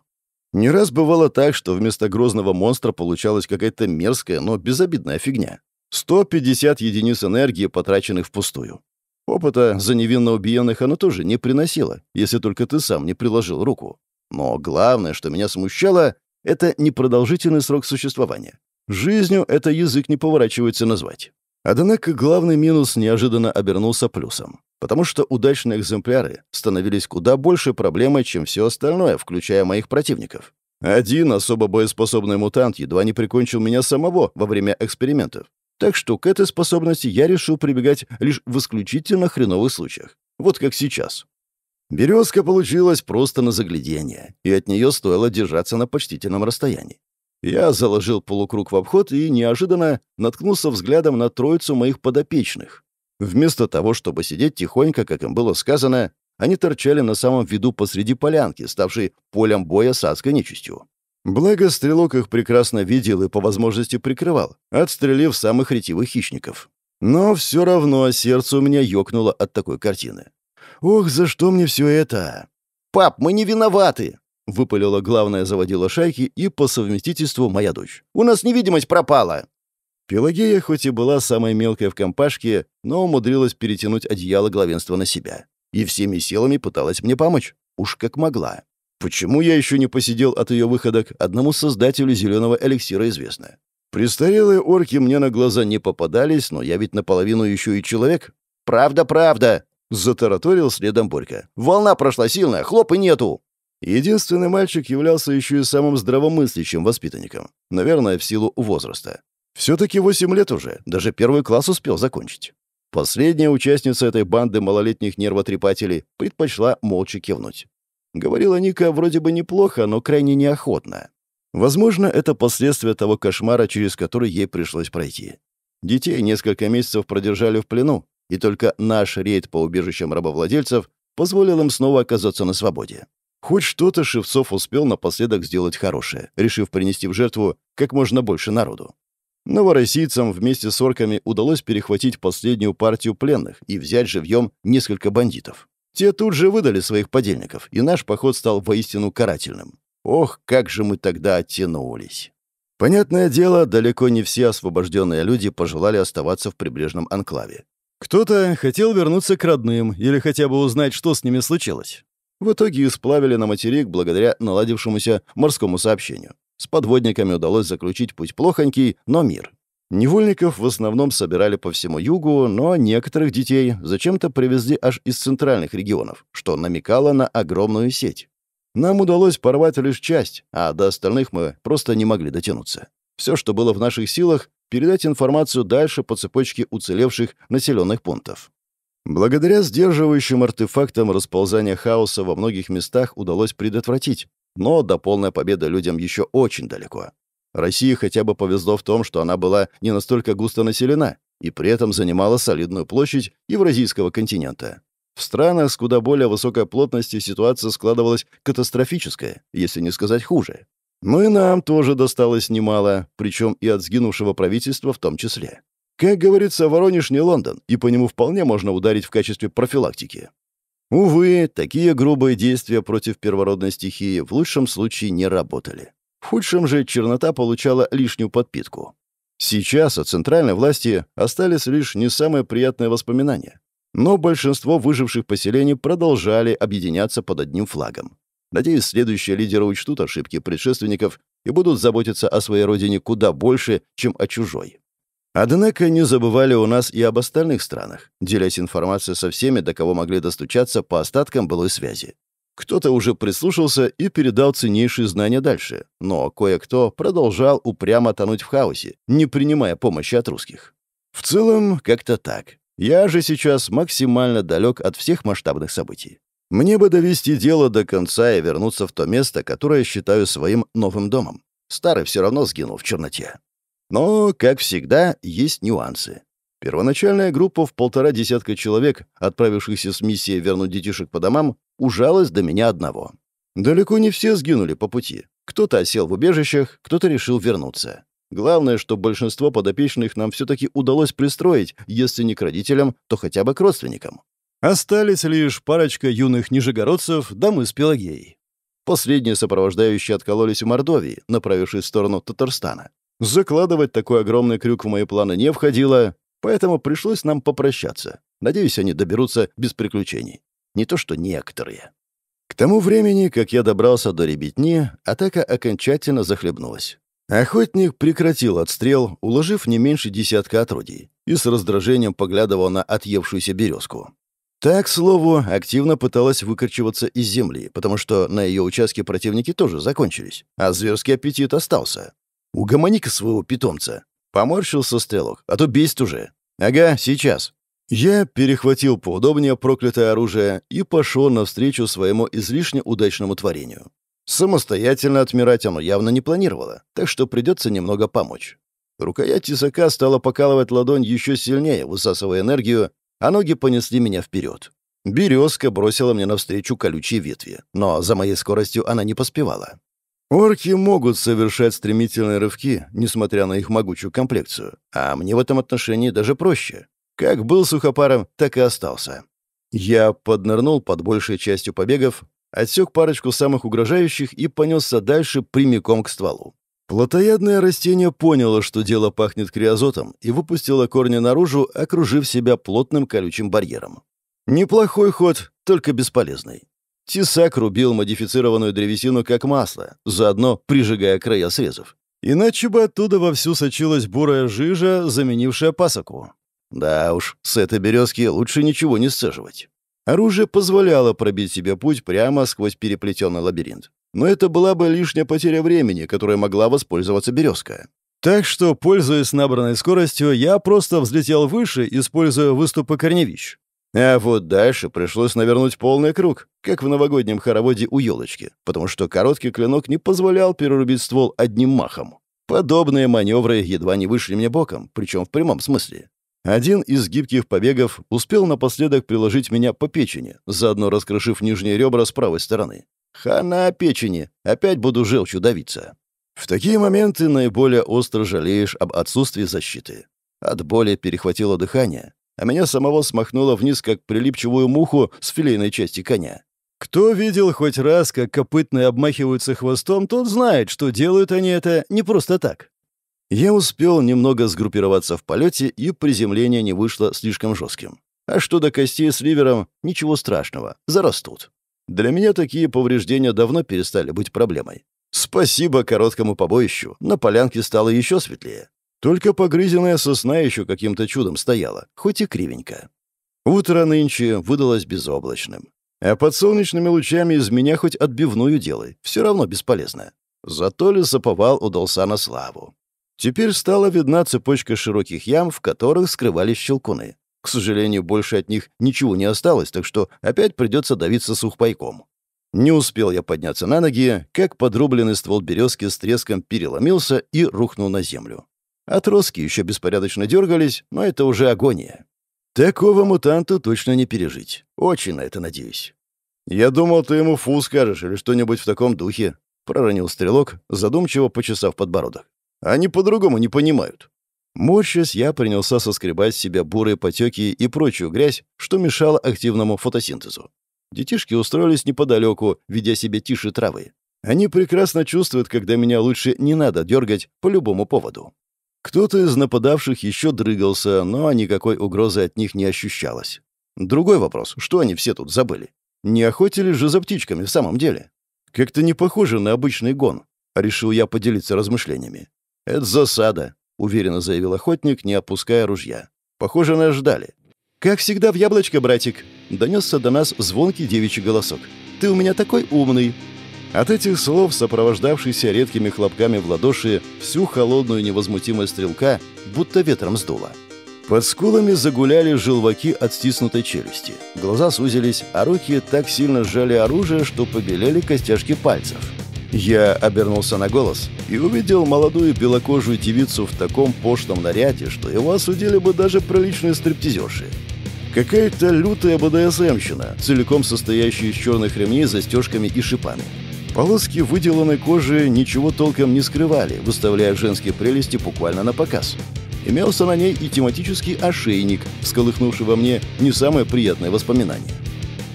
Не раз бывало так, что вместо грозного монстра получалась какая-то мерзкая, но безобидная фигня. 150 единиц энергии, потраченных впустую. Опыта за невинно убиенных оно тоже не приносило, если только ты сам не приложил руку. Но главное, что меня смущало, это непродолжительный срок существования. Жизнью это язык не поворачивается назвать. Однако главный минус неожиданно обернулся плюсом, потому что удачные экземпляры становились куда больше проблемой, чем все остальное, включая моих противников. Один особо боеспособный мутант едва не прикончил меня самого во время экспериментов. Так что к этой способности я решил прибегать лишь в исключительно хреновых случаях. Вот как сейчас. Березка получилась просто на загляденье, и от нее стоило держаться на почтительном расстоянии. Я заложил полукруг в обход и неожиданно наткнулся взглядом на троицу моих подопечных. Вместо того, чтобы сидеть тихонько, как им было сказано, они торчали на самом виду посреди полянки, ставшей полем боя с адской нечистью. Благо, стрелок их прекрасно видел и по возможности прикрывал, отстрелив самых ретивых хищников. Но все равно сердце у меня ёкнуло от такой картины. «Ох, за что мне все это?» «Пап, мы не виноваты!» Выпалила главная заводила шайки и по совместительству моя дочь. «У нас невидимость пропала!» Пелагея хоть и была самой мелкой в компашке, но умудрилась перетянуть одеяло главенства на себя. И всеми силами пыталась мне помочь. Уж как могла. Почему я еще не посидел от ее выходок, одному создателю зеленого эликсира известно. Престарелые орки мне на глаза не попадались, но я ведь наполовину еще и человек. «Правда, правда!» — затараторил следом Борька. «Волна прошла сильная, хлопа нету!» Единственный мальчик являлся еще и самым здравомыслящим воспитанником, наверное, в силу возраста. Все-таки 8 лет уже, даже первый класс успел закончить. Последняя участница этой банды малолетних нервотрепателей предпочла молча кивнуть. Говорила Ника вроде бы неплохо, но крайне неохотно. Возможно, это последствия того кошмара, через который ей пришлось пройти. Детей несколько месяцев продержали в плену, и только наш рейд по убежищам рабовладельцев позволил им снова оказаться на свободе. Хоть что-то Шевцов успел напоследок сделать хорошее, решив принести в жертву как можно больше народу. Новороссийцам вместе с орками удалось перехватить последнюю партию пленных и взять живьем несколько бандитов. Те тут же выдали своих подельников, и наш поход стал воистину карательным. Ох, как же мы тогда оттянулись! Понятное дело, далеко не все освобожденные люди пожелали оставаться в прибрежном анклаве. Кто-то хотел вернуться к родным или хотя бы узнать, что с ними случилось. В итоге их сплавили на материк благодаря наладившемуся морскому сообщению. С подводниками удалось заключить путь плохонький, но мир. Невольников в основном собирали по всему югу, но некоторых детей зачем-то привезли аж из центральных регионов, что намекало на огромную сеть. Нам удалось порвать лишь часть, а до остальных мы просто не могли дотянуться. Все, что было в наших силах, передать информацию дальше по цепочке уцелевших населенных пунктов. Благодаря сдерживающим артефактам расползание хаоса во многих местах удалось предотвратить, но до полной победы людям еще очень далеко. России хотя бы повезло в том, что она была не настолько густо населена и при этом занимала солидную площадь Евразийского континента. В странах с куда более высокой плотностью ситуация складывалась катастрофическая, если не сказать хуже. Ну и нам тоже досталось немало, причем и от сгинувшего правительства в том числе. Как говорится, Воронеж не Лондон, и по нему вполне можно ударить в качестве профилактики. Увы, такие грубые действия против первородной стихии в лучшем случае не работали. В худшем же чернота получала лишнюю подпитку. Сейчас от центральной власти остались лишь не самые приятные воспоминания. Но большинство выживших поселений продолжали объединяться под одним флагом. Надеюсь, следующие лидеры учтут ошибки предшественников и будут заботиться о своей родине куда больше, чем о чужой. Однако не забывали у нас и об остальных странах, делясь информацией со всеми, до кого могли достучаться по остаткам былой связи. Кто-то уже прислушался и передал ценнейшие знания дальше, но кое-кто продолжал упрямо тонуть в хаосе, не принимая помощи от русских. В целом, как-то так. Я же сейчас максимально далек от всех масштабных событий. Мне бы довести дело до конца и вернуться в то место, которое считаю своим новым домом. Старый все равно сгинул в черноте. Но, как всегда, есть нюансы. Первоначальная группа в полтора десятка человек, отправившихся с миссией вернуть детишек по домам, ужалась до меня одного. Далеко не все сгинули по пути. Кто-то осел в убежищах, кто-то решил вернуться. Главное, что большинство подопечных нам все-таки удалось пристроить, если не к родителям, то хотя бы к родственникам. Остались лишь парочка юных нижегородцев, да мы с Пелагеей. Последние сопровождающие откололись в Мордовии, направившись в сторону Татарстана. Закладывать такой огромный крюк в мои планы не входило, поэтому пришлось нам попрощаться. Надеюсь, они доберутся без приключений. Не то что некоторые. К тому времени, как я добрался до ребятни, атака окончательно захлебнулась. Охотник прекратил отстрел, уложив не меньше десятка отродий, и с раздражением поглядывал на отъевшуюся березку. Так, к слову, активно пыталась выкорчеваться из земли, потому что на ее участке противники тоже закончились, а зверский аппетит остался. Угомони-ка своего питомца. Поморщился стрелок, а то бесит уже. Ага, сейчас. Я перехватил поудобнее проклятое оружие и пошел навстречу своему излишне удачному творению. Самостоятельно отмирать оно явно не планировало, так что придется немного помочь. Рукоять тесака стала покалывать ладонь еще сильнее, высасывая энергию, а ноги понесли меня вперед. Березка бросила мне навстречу колючие ветви, но за моей скоростью она не поспевала. Орки могут совершать стремительные рывки, несмотря на их могучую комплекцию, а мне в этом отношении даже проще. Как был сухопаром, так и остался. Я поднырнул под большей частью побегов, отсек парочку самых угрожающих и понесся дальше прямиком к стволу. Плотоядное растение поняло, что дело пахнет криозотом, и выпустило корни наружу, окружив себя плотным колючим барьером. Неплохой ход, только бесполезный. Тесак рубил модифицированную древесину как масло, заодно прижигая края срезов. Иначе бы оттуда вовсю сочилась бурая жижа, заменившая пасоку. Да уж, с этой березки лучше ничего не сцеживать. Оружие позволяло пробить себе путь прямо сквозь переплетенный лабиринт. Но это была бы лишняя потеря времени, которой могла воспользоваться березка. Так что, пользуясь набранной скоростью, я просто взлетел выше, используя выступы корневищ. А вот дальше пришлось навернуть полный круг, как в новогоднем хороводе у елочки, потому что короткий клинок не позволял перерубить ствол одним махом. Подобные маневры едва не вышли мне боком, причем в прямом смысле. Один из гибких побегов успел напоследок приложить меня по печени, заодно раскрошив нижние ребра с правой стороны. Хана печени, опять буду желчью давиться. В такие моменты наиболее остро жалеешь об отсутствии защиты. От боли перехватило дыхание, а меня самого смахнуло вниз, как прилипчивую муху с филейной части коня. Кто видел хоть раз, как копытные обмахиваются хвостом, тот знает, что делают они это не просто так. Я успел немного сгруппироваться в полете, и приземление не вышло слишком жестким. А что до костей с ливером, ничего страшного, зарастут. Для меня такие повреждения давно перестали быть проблемой. Спасибо короткому побоищу, на полянке стало еще светлее. Только погрызенная сосна еще каким-то чудом стояла, хоть и кривенько. Утро нынче выдалось безоблачным. А под солнечными лучами из меня хоть отбивную делай, все равно бесполезно. Зато лесоповал удался на славу. Теперь стала видна цепочка широких ям, в которых скрывались щелкуны. К сожалению, больше от них ничего не осталось, так что опять придется давиться сухпайком. Не успел я подняться на ноги, как подрубленный ствол березки с треском переломился и рухнул на землю. Отростки еще беспорядочно дергались, но это уже агония. Такого мутанту точно не пережить. Очень на это надеюсь. «Я думал, ты ему фу скажешь или что-нибудь в таком духе», — проронил стрелок, задумчиво почесав подбородок. «Они по-другому не понимают». Морщась, я принялся соскребать с себя бурые потеки и прочую грязь, что мешало активному фотосинтезу. Детишки устроились неподалеку, ведя себе тише травы. Они прекрасно чувствуют, когда меня лучше не надо дергать по любому поводу. Кто-то из нападавших еще дрыгался, но никакой угрозы от них не ощущалось. Другой вопрос, что они все тут забыли? Не охотились же за птичками в самом деле? Как-то не похоже на обычный гон, решил я поделиться размышлениями. Это засада, уверенно заявил охотник, не опуская ружья. Похоже, нас ждали. «Как всегда в яблочко, братик!» — донесся до нас звонкий девичий голосок. «Ты у меня такой умный!» От этих слов, сопровождавшихся редкими хлопками в ладоши, всю холодную невозмутимость стрелка будто ветром сдуло. Под скулами загуляли желваки от стиснутой челюсти. Глаза сузились, а руки так сильно сжали оружие, что побелели костяшки пальцев. Я обернулся на голос и увидел молодую белокожую девицу в таком пошлом наряде, что его осудили бы даже приличные стриптизерши. Какая-то лютая БДСМщина, целиком состоящая из черных ремней, застежками и шипами. Полоски выделанной кожи ничего толком не скрывали, выставляя женские прелести буквально на показ. Имелся на ней и тематический ошейник, всколыхнувший во мне не самое приятное воспоминание.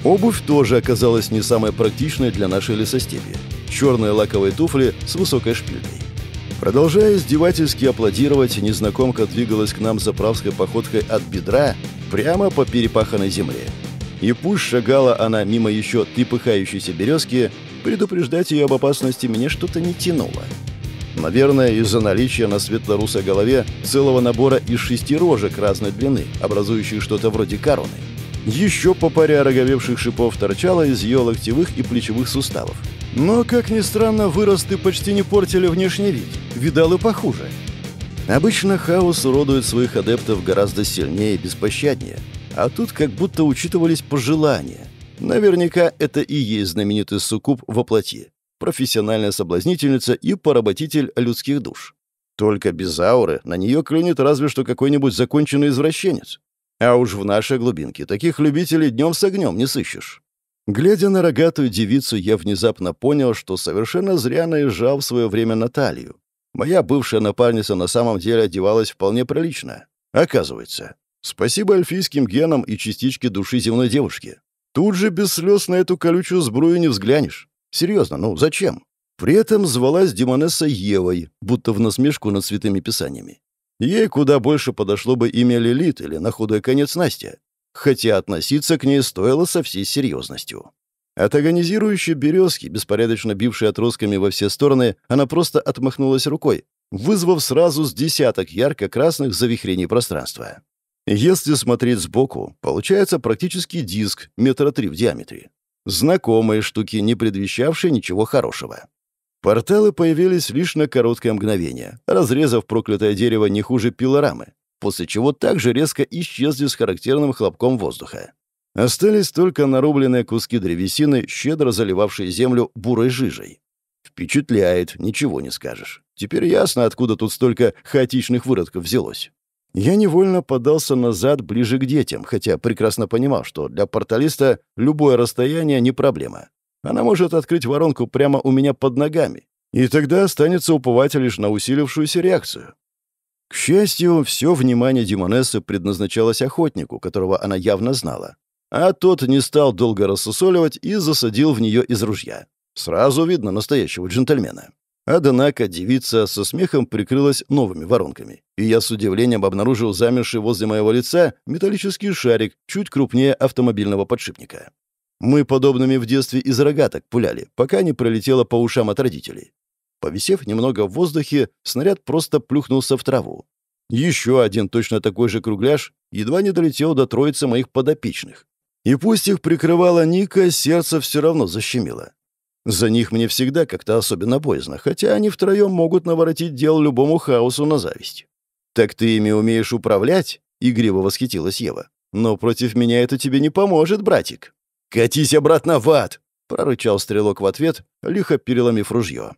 Обувь тоже оказалась не самой практичной для нашей лесостепи. Черные лаковые туфли с высокой шпилькой. Продолжая издевательски аплодировать, незнакомка двигалась к нам заправской походкой от бедра прямо по перепаханной земле. И пусть шагала она мимо еще трепыхающейся березки, Предупреждать ее об опасности мне что-то не тянуло. Наверное, из-за наличия на светло-русой голове целого набора из шести рожек разной длины, образующих что-то вроде короны. Еще по паре ороговевших шипов торчало из ее локтевых и плечевых суставов. Но, как ни странно, выросты почти не портили внешний вид. Видал и похуже. Обычно хаос уродует своих адептов гораздо сильнее и беспощаднее. А тут как будто учитывались пожелания. Наверняка это и есть знаменитый суккуб плоти, профессиональная соблазнительница и поработитель людских душ. Только без ауры на нее клюнет разве что какой-нибудь законченный извращенец. А уж в нашей глубинке таких любителей днем с огнем не сыщешь. Глядя на рогатую девицу, я внезапно понял, что совершенно зря наезжал в свое время Наталью. Моя бывшая напарница на самом деле одевалась вполне прилично. Оказывается. Спасибо эльфийским генам и частичке души земной девушки. Тут же без слез на эту колючую сбрую не взглянешь. Серьезно, ну зачем? При этом звалась Демонесса Евой, будто в насмешку над святыми писаниями. Ей куда больше подошло бы имя Лилит или на худой конец Настя, хотя относиться к ней стоило со всей серьезностью. От агонизирующей березки, беспорядочно бившей отростками во все стороны, она просто отмахнулась рукой, вызвав сразу с десяток ярко-красных завихрений пространства. Если смотреть сбоку, получается практически диск метра три в диаметре. Знакомые штуки, не предвещавшие ничего хорошего. Порталы появились лишь на короткое мгновение, разрезав проклятое дерево не хуже пилорамы, после чего также резко исчезли с характерным хлопком воздуха. Остались только нарубленные куски древесины, щедро заливавшие землю бурой жижей. Впечатляет, ничего не скажешь. Теперь ясно, откуда тут столько хаотичных выродков взялось. Я невольно подался назад ближе к детям, хотя прекрасно понимал, что для порталиста любое расстояние не проблема. Она может открыть воронку прямо у меня под ногами, и тогда останется уповать лишь на усилившуюся реакцию. К счастью, все внимание Димонессы предназначалось охотнику, которого она явно знала. А тот не стал долго рассусоливать и засадил в нее из ружья. Сразу видно настоящего джентльмена. Однако девица со смехом прикрылась новыми воронками, и я с удивлением обнаружил замерший возле моего лица металлический шарик, чуть крупнее автомобильного подшипника. Мы подобными в детстве из рогаток пуляли, пока не пролетело по ушам от родителей. Повисев немного в воздухе, снаряд просто плюхнулся в траву. Еще один точно такой же кругляш едва не долетел до троицы моих подопечных. И пусть их прикрывала Ника, сердце все равно защемило. За них мне всегда как-то особенно боязно, хотя они втроем могут наворотить дел любому хаосу на зависть. «Так ты ими умеешь управлять?» — игриво восхитилась Ева. «Но против меня это тебе не поможет, братик». «Катись обратно в ад!» — прорычал стрелок в ответ, лихо переломив ружье.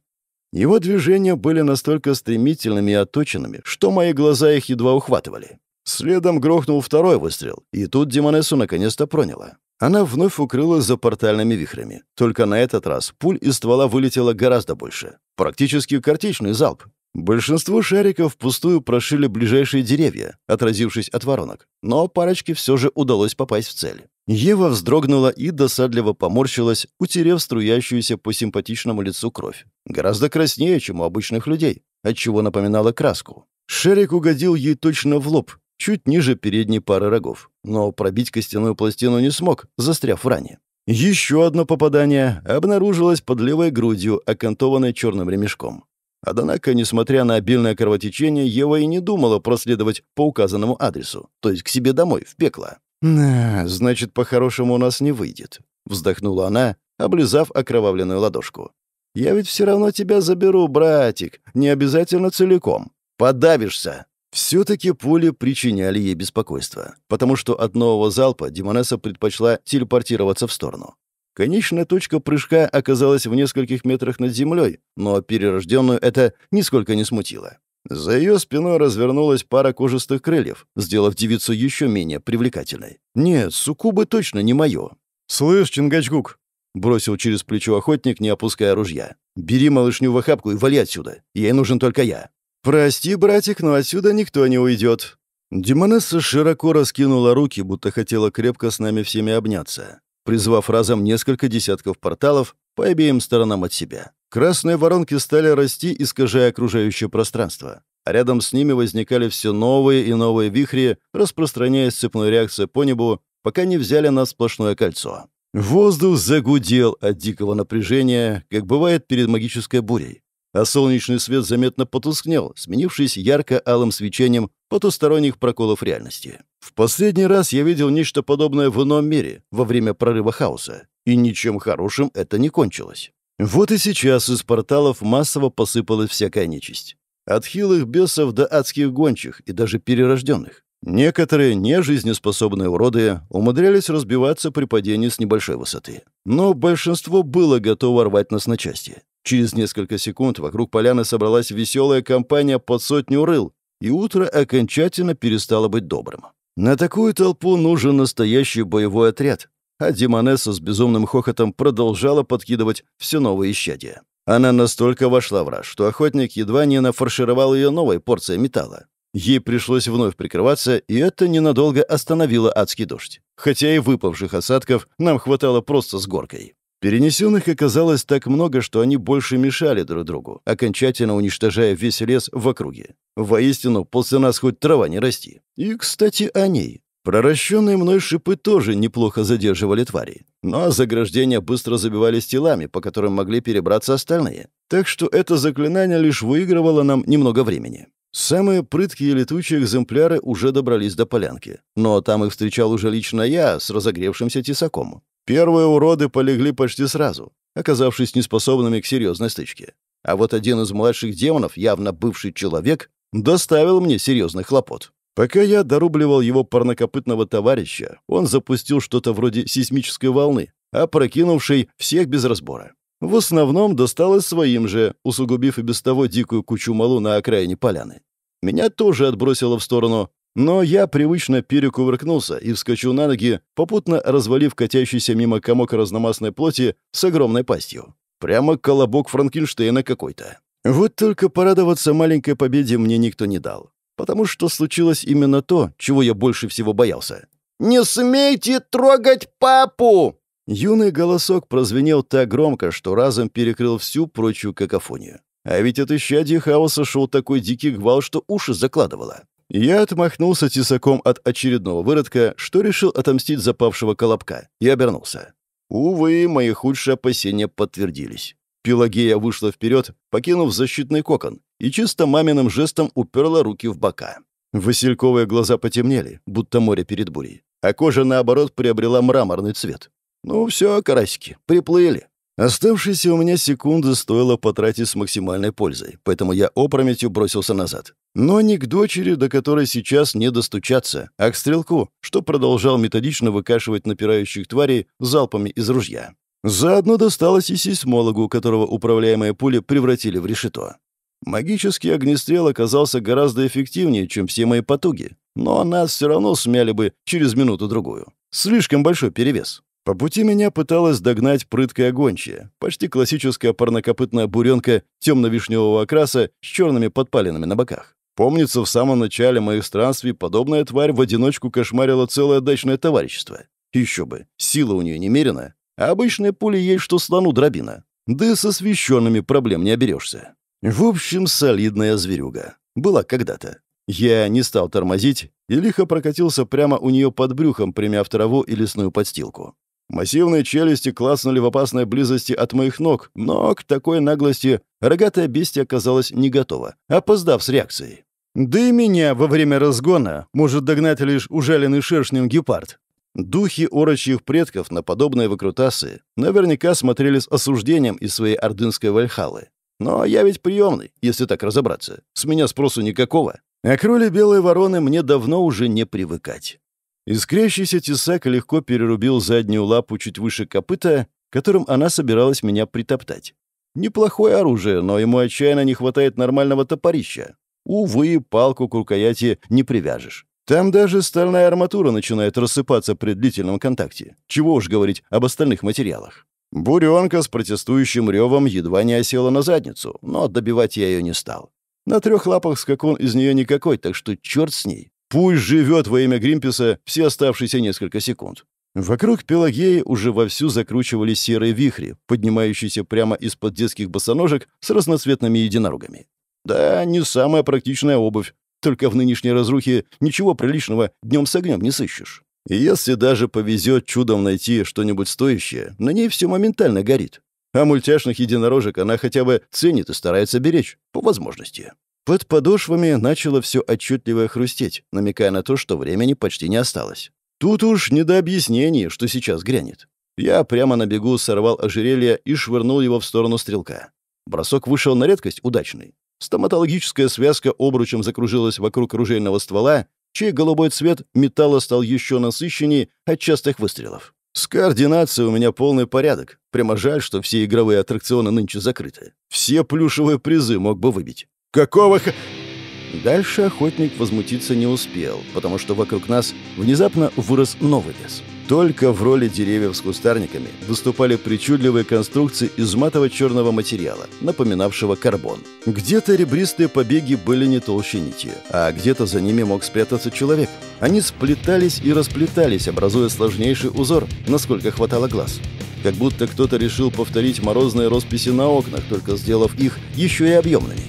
Его движения были настолько стремительными и отточенными, что мои глаза их едва ухватывали. Следом грохнул второй выстрел, и тут Демонессу наконец-то проняло. Она вновь укрылась за портальными вихрями, Только на этот раз пуль из ствола вылетело гораздо больше. Практически картечный залп. Большинство шариков впустую прошили ближайшие деревья, отразившись от воронок. Но парочке все же удалось попасть в цель. Ева вздрогнула и досадливо поморщилась, утерев струящуюся по симпатичному лицу кровь. Гораздо краснее, чем у обычных людей, отчего напоминала краску. Шарик угодил ей точно в лоб, чуть ниже передней пары рогов, но пробить костяную пластину не смог, застряв в ране. Еще одно попадание обнаружилось под левой грудью, окантованной черным ремешком. Однако, несмотря на обильное кровотечение, Ева и не думала проследовать по указанному адресу, то есть к себе домой, в пекло. значит, по-хорошему у нас не выйдет», — вздохнула она, облизав окровавленную ладошку. «Я ведь все равно тебя заберу, братик, не обязательно целиком. Подавишься!» Все-таки пули причиняли ей беспокойство, потому что от нового залпа Демонесса предпочла телепортироваться в сторону. Конечная точка прыжка оказалась в нескольких метрах над землей, но перерожденную это нисколько не смутило. За ее спиной развернулась пара кожистых крыльев, сделав девицу еще менее привлекательной. «Нет, суккубы точно не мое». «Слышь, Чингачгук!» — бросил через плечо охотник, не опуская ружья. «Бери малышню в охапку и вали отсюда. Ей нужен только я». «Прости, братик, но отсюда никто не уйдет». Демонесса широко раскинула руки, будто хотела крепко с нами всеми обняться, призвав разом несколько десятков порталов по обеим сторонам от себя. Красные воронки стали расти, искажая окружающее пространство. А рядом с ними возникали все новые и новые вихри, распространяясь цепной реакцией по небу, пока не взяли нас сплошное кольцо. Воздух загудел от дикого напряжения, как бывает перед магической бурей а солнечный свет заметно потускнел, сменившись ярко-алым свечением потусторонних проколов реальности. В последний раз я видел нечто подобное в ином мире, во время прорыва хаоса, и ничем хорошим это не кончилось. Вот и сейчас из порталов массово посыпалась всякая нечисть. От хилых бесов до адских гончих и даже перерожденных. Некоторые нежизнеспособные уроды умудрялись разбиваться при падении с небольшой высоты. Но большинство было готово рвать нас на части. Через несколько секунд вокруг поляны собралась веселая компания под сотню рыл, и утро окончательно перестало быть добрым. На такую толпу нужен настоящий боевой отряд, а Димонесса с безумным хохотом продолжала подкидывать все новые щадия. Она настолько вошла в раж, что охотник едва не нафаршировал ее новой порцией металла. Ей пришлось вновь прикрываться, и это ненадолго остановило адский дождь. Хотя и выпавших осадков нам хватало просто с горкой. Перенесенных оказалось так много, что они больше мешали друг другу, окончательно уничтожая весь лес в округе. Воистину, после нас хоть трава не расти. И, кстати, о ней. Проращенные мной шипы тоже неплохо задерживали твари. Но заграждения быстро забивались телами, по которым могли перебраться остальные. Так что это заклинание лишь выигрывало нам немного времени. Самые прыткие летучие экземпляры уже добрались до полянки. Но там их встречал уже лично я с разогревшимся тесаком. Первые уроды полегли почти сразу, оказавшись неспособными к серьезной стычке. А вот один из младших демонов, явно бывший человек, доставил мне серьезный хлопот. Пока я дорубливал его парнокопытного товарища, он запустил что-то вроде сейсмической волны, опрокинувшей всех без разбора. В основном досталось своим же, усугубив и без того дикую кучу малу на окраине поляны. Меня тоже отбросило в сторону, но я привычно перекувыркнулся и вскочил на ноги, попутно развалив катящийся мимо комок разномастной плоти с огромной пастью. Прямо колобок Франкенштейна какой-то. Вот только порадоваться маленькой победе мне никто не дал. Потому что случилось именно то, чего я больше всего боялся. «Не смейте трогать папу!» Юный голосок прозвенел так громко, что разом перекрыл всю прочую какофонию. А ведь от исчадия хаоса шел такой дикий гвал, что уши закладывало. Я отмахнулся тесаком от очередного выродка, что решил отомстить запавшего колобка, и обернулся. Увы, мои худшие опасения подтвердились. Пелагея вышла вперед, покинув защитный кокон, и чисто маминым жестом уперла руки в бока. Васильковые глаза потемнели, будто море перед бурей, а кожа, наоборот, приобрела мраморный цвет. «Ну все, карасики, приплыли». Оставшиеся у меня секунды стоило потратить с максимальной пользой, поэтому я опрометью бросился назад. Но не к дочери, до которой сейчас не достучаться, а к стрелку, что продолжал методично выкашивать напирающих тварей залпами из ружья. Заодно досталось и сейсмологу, которого управляемые пули превратили в решето. Магический огнестрел оказался гораздо эффективнее, чем все мои потуги, но нас все равно смяли бы через минуту-другую. Слишком большой перевес. По пути меня пыталась догнать прыткая гончая, почти классическая парнокопытная буренка темно-вишневого окраса с черными подпалинами на боках. Помнится, в самом начале моих странствий подобная тварь в одиночку кошмарила целое дачное товарищество. Еще бы, сила у нее немерена, а обычные пули ей что слону дробина. Да и со священными проблем не оберешься. В общем, солидная зверюга. Была когда-то. Я не стал тормозить и лихо прокатился прямо у нее под брюхом, примяв траву и лесную подстилку. Массивные челюсти клацнули в опасной близости от моих ног, но к такой наглости рогатое бестия оказалась не готова, опоздав с реакцией. Да и меня во время разгона может догнать лишь ужаленный шершнем гепард. Духи орочьих предков на подобные выкрутасы наверняка смотрели с осуждением из своей ордынской вальхалы. Но я ведь приемный, если так разобраться. С меня спросу никакого. А к роли белой вороны мне давно уже не привыкать. Искрящийся тесак легко перерубил заднюю лапу чуть выше копыта, которым она собиралась меня притоптать. Неплохое оружие, но ему отчаянно не хватает нормального топорища. Увы, палку к рукояти не привяжешь. Там даже стальная арматура начинает рассыпаться при длительном контакте. Чего уж говорить об остальных материалах. Буренка с протестующим ревом едва не осела на задницу, но добивать я ее не стал. На трех лапах скакун из нее никакой, так что черт с ней. Пусть живет во имя Гримписа все оставшиеся несколько секунд. Вокруг Пелагеи уже вовсю закручивали серые вихри, поднимающиеся прямо из-под детских босоножек с разноцветными единорогами. Да, не самая практичная обувь, только в нынешней разрухе ничего приличного днем с огнем не сыщешь. И если даже повезет чудом найти что-нибудь стоящее, на ней все моментально горит. А мультяшных единорожек она хотя бы ценит и старается беречь, по возможности. Под подошвами начало все отчетливо хрустеть, намекая на то, что времени почти не осталось. Тут уж не до объяснений, что сейчас грянет. Я прямо на бегу сорвал ожерелье и швырнул его в сторону стрелка. Бросок вышел на редкость удачный. Стоматологическая связка обручем закружилась вокруг ружейного ствола, чей голубой цвет металла стал еще насыщеннее от частых выстрелов. С координацией у меня полный порядок. Прямо жаль, что все игровые аттракционы нынче закрыты. Все плюшевые призы мог бы выбить. «Какого х...» Дальше охотник возмутиться не успел, потому что вокруг нас внезапно вырос новый лес. Только в роли деревьев с кустарниками выступали причудливые конструкции из матово-черного материала, напоминавшего карбон. Где-то ребристые побеги были не толще нити, а где-то за ними мог спрятаться человек. Они сплетались и расплетались, образуя сложнейший узор, насколько хватало глаз. Как будто кто-то решил повторить морозные росписи на окнах, только сделав их еще и объемными.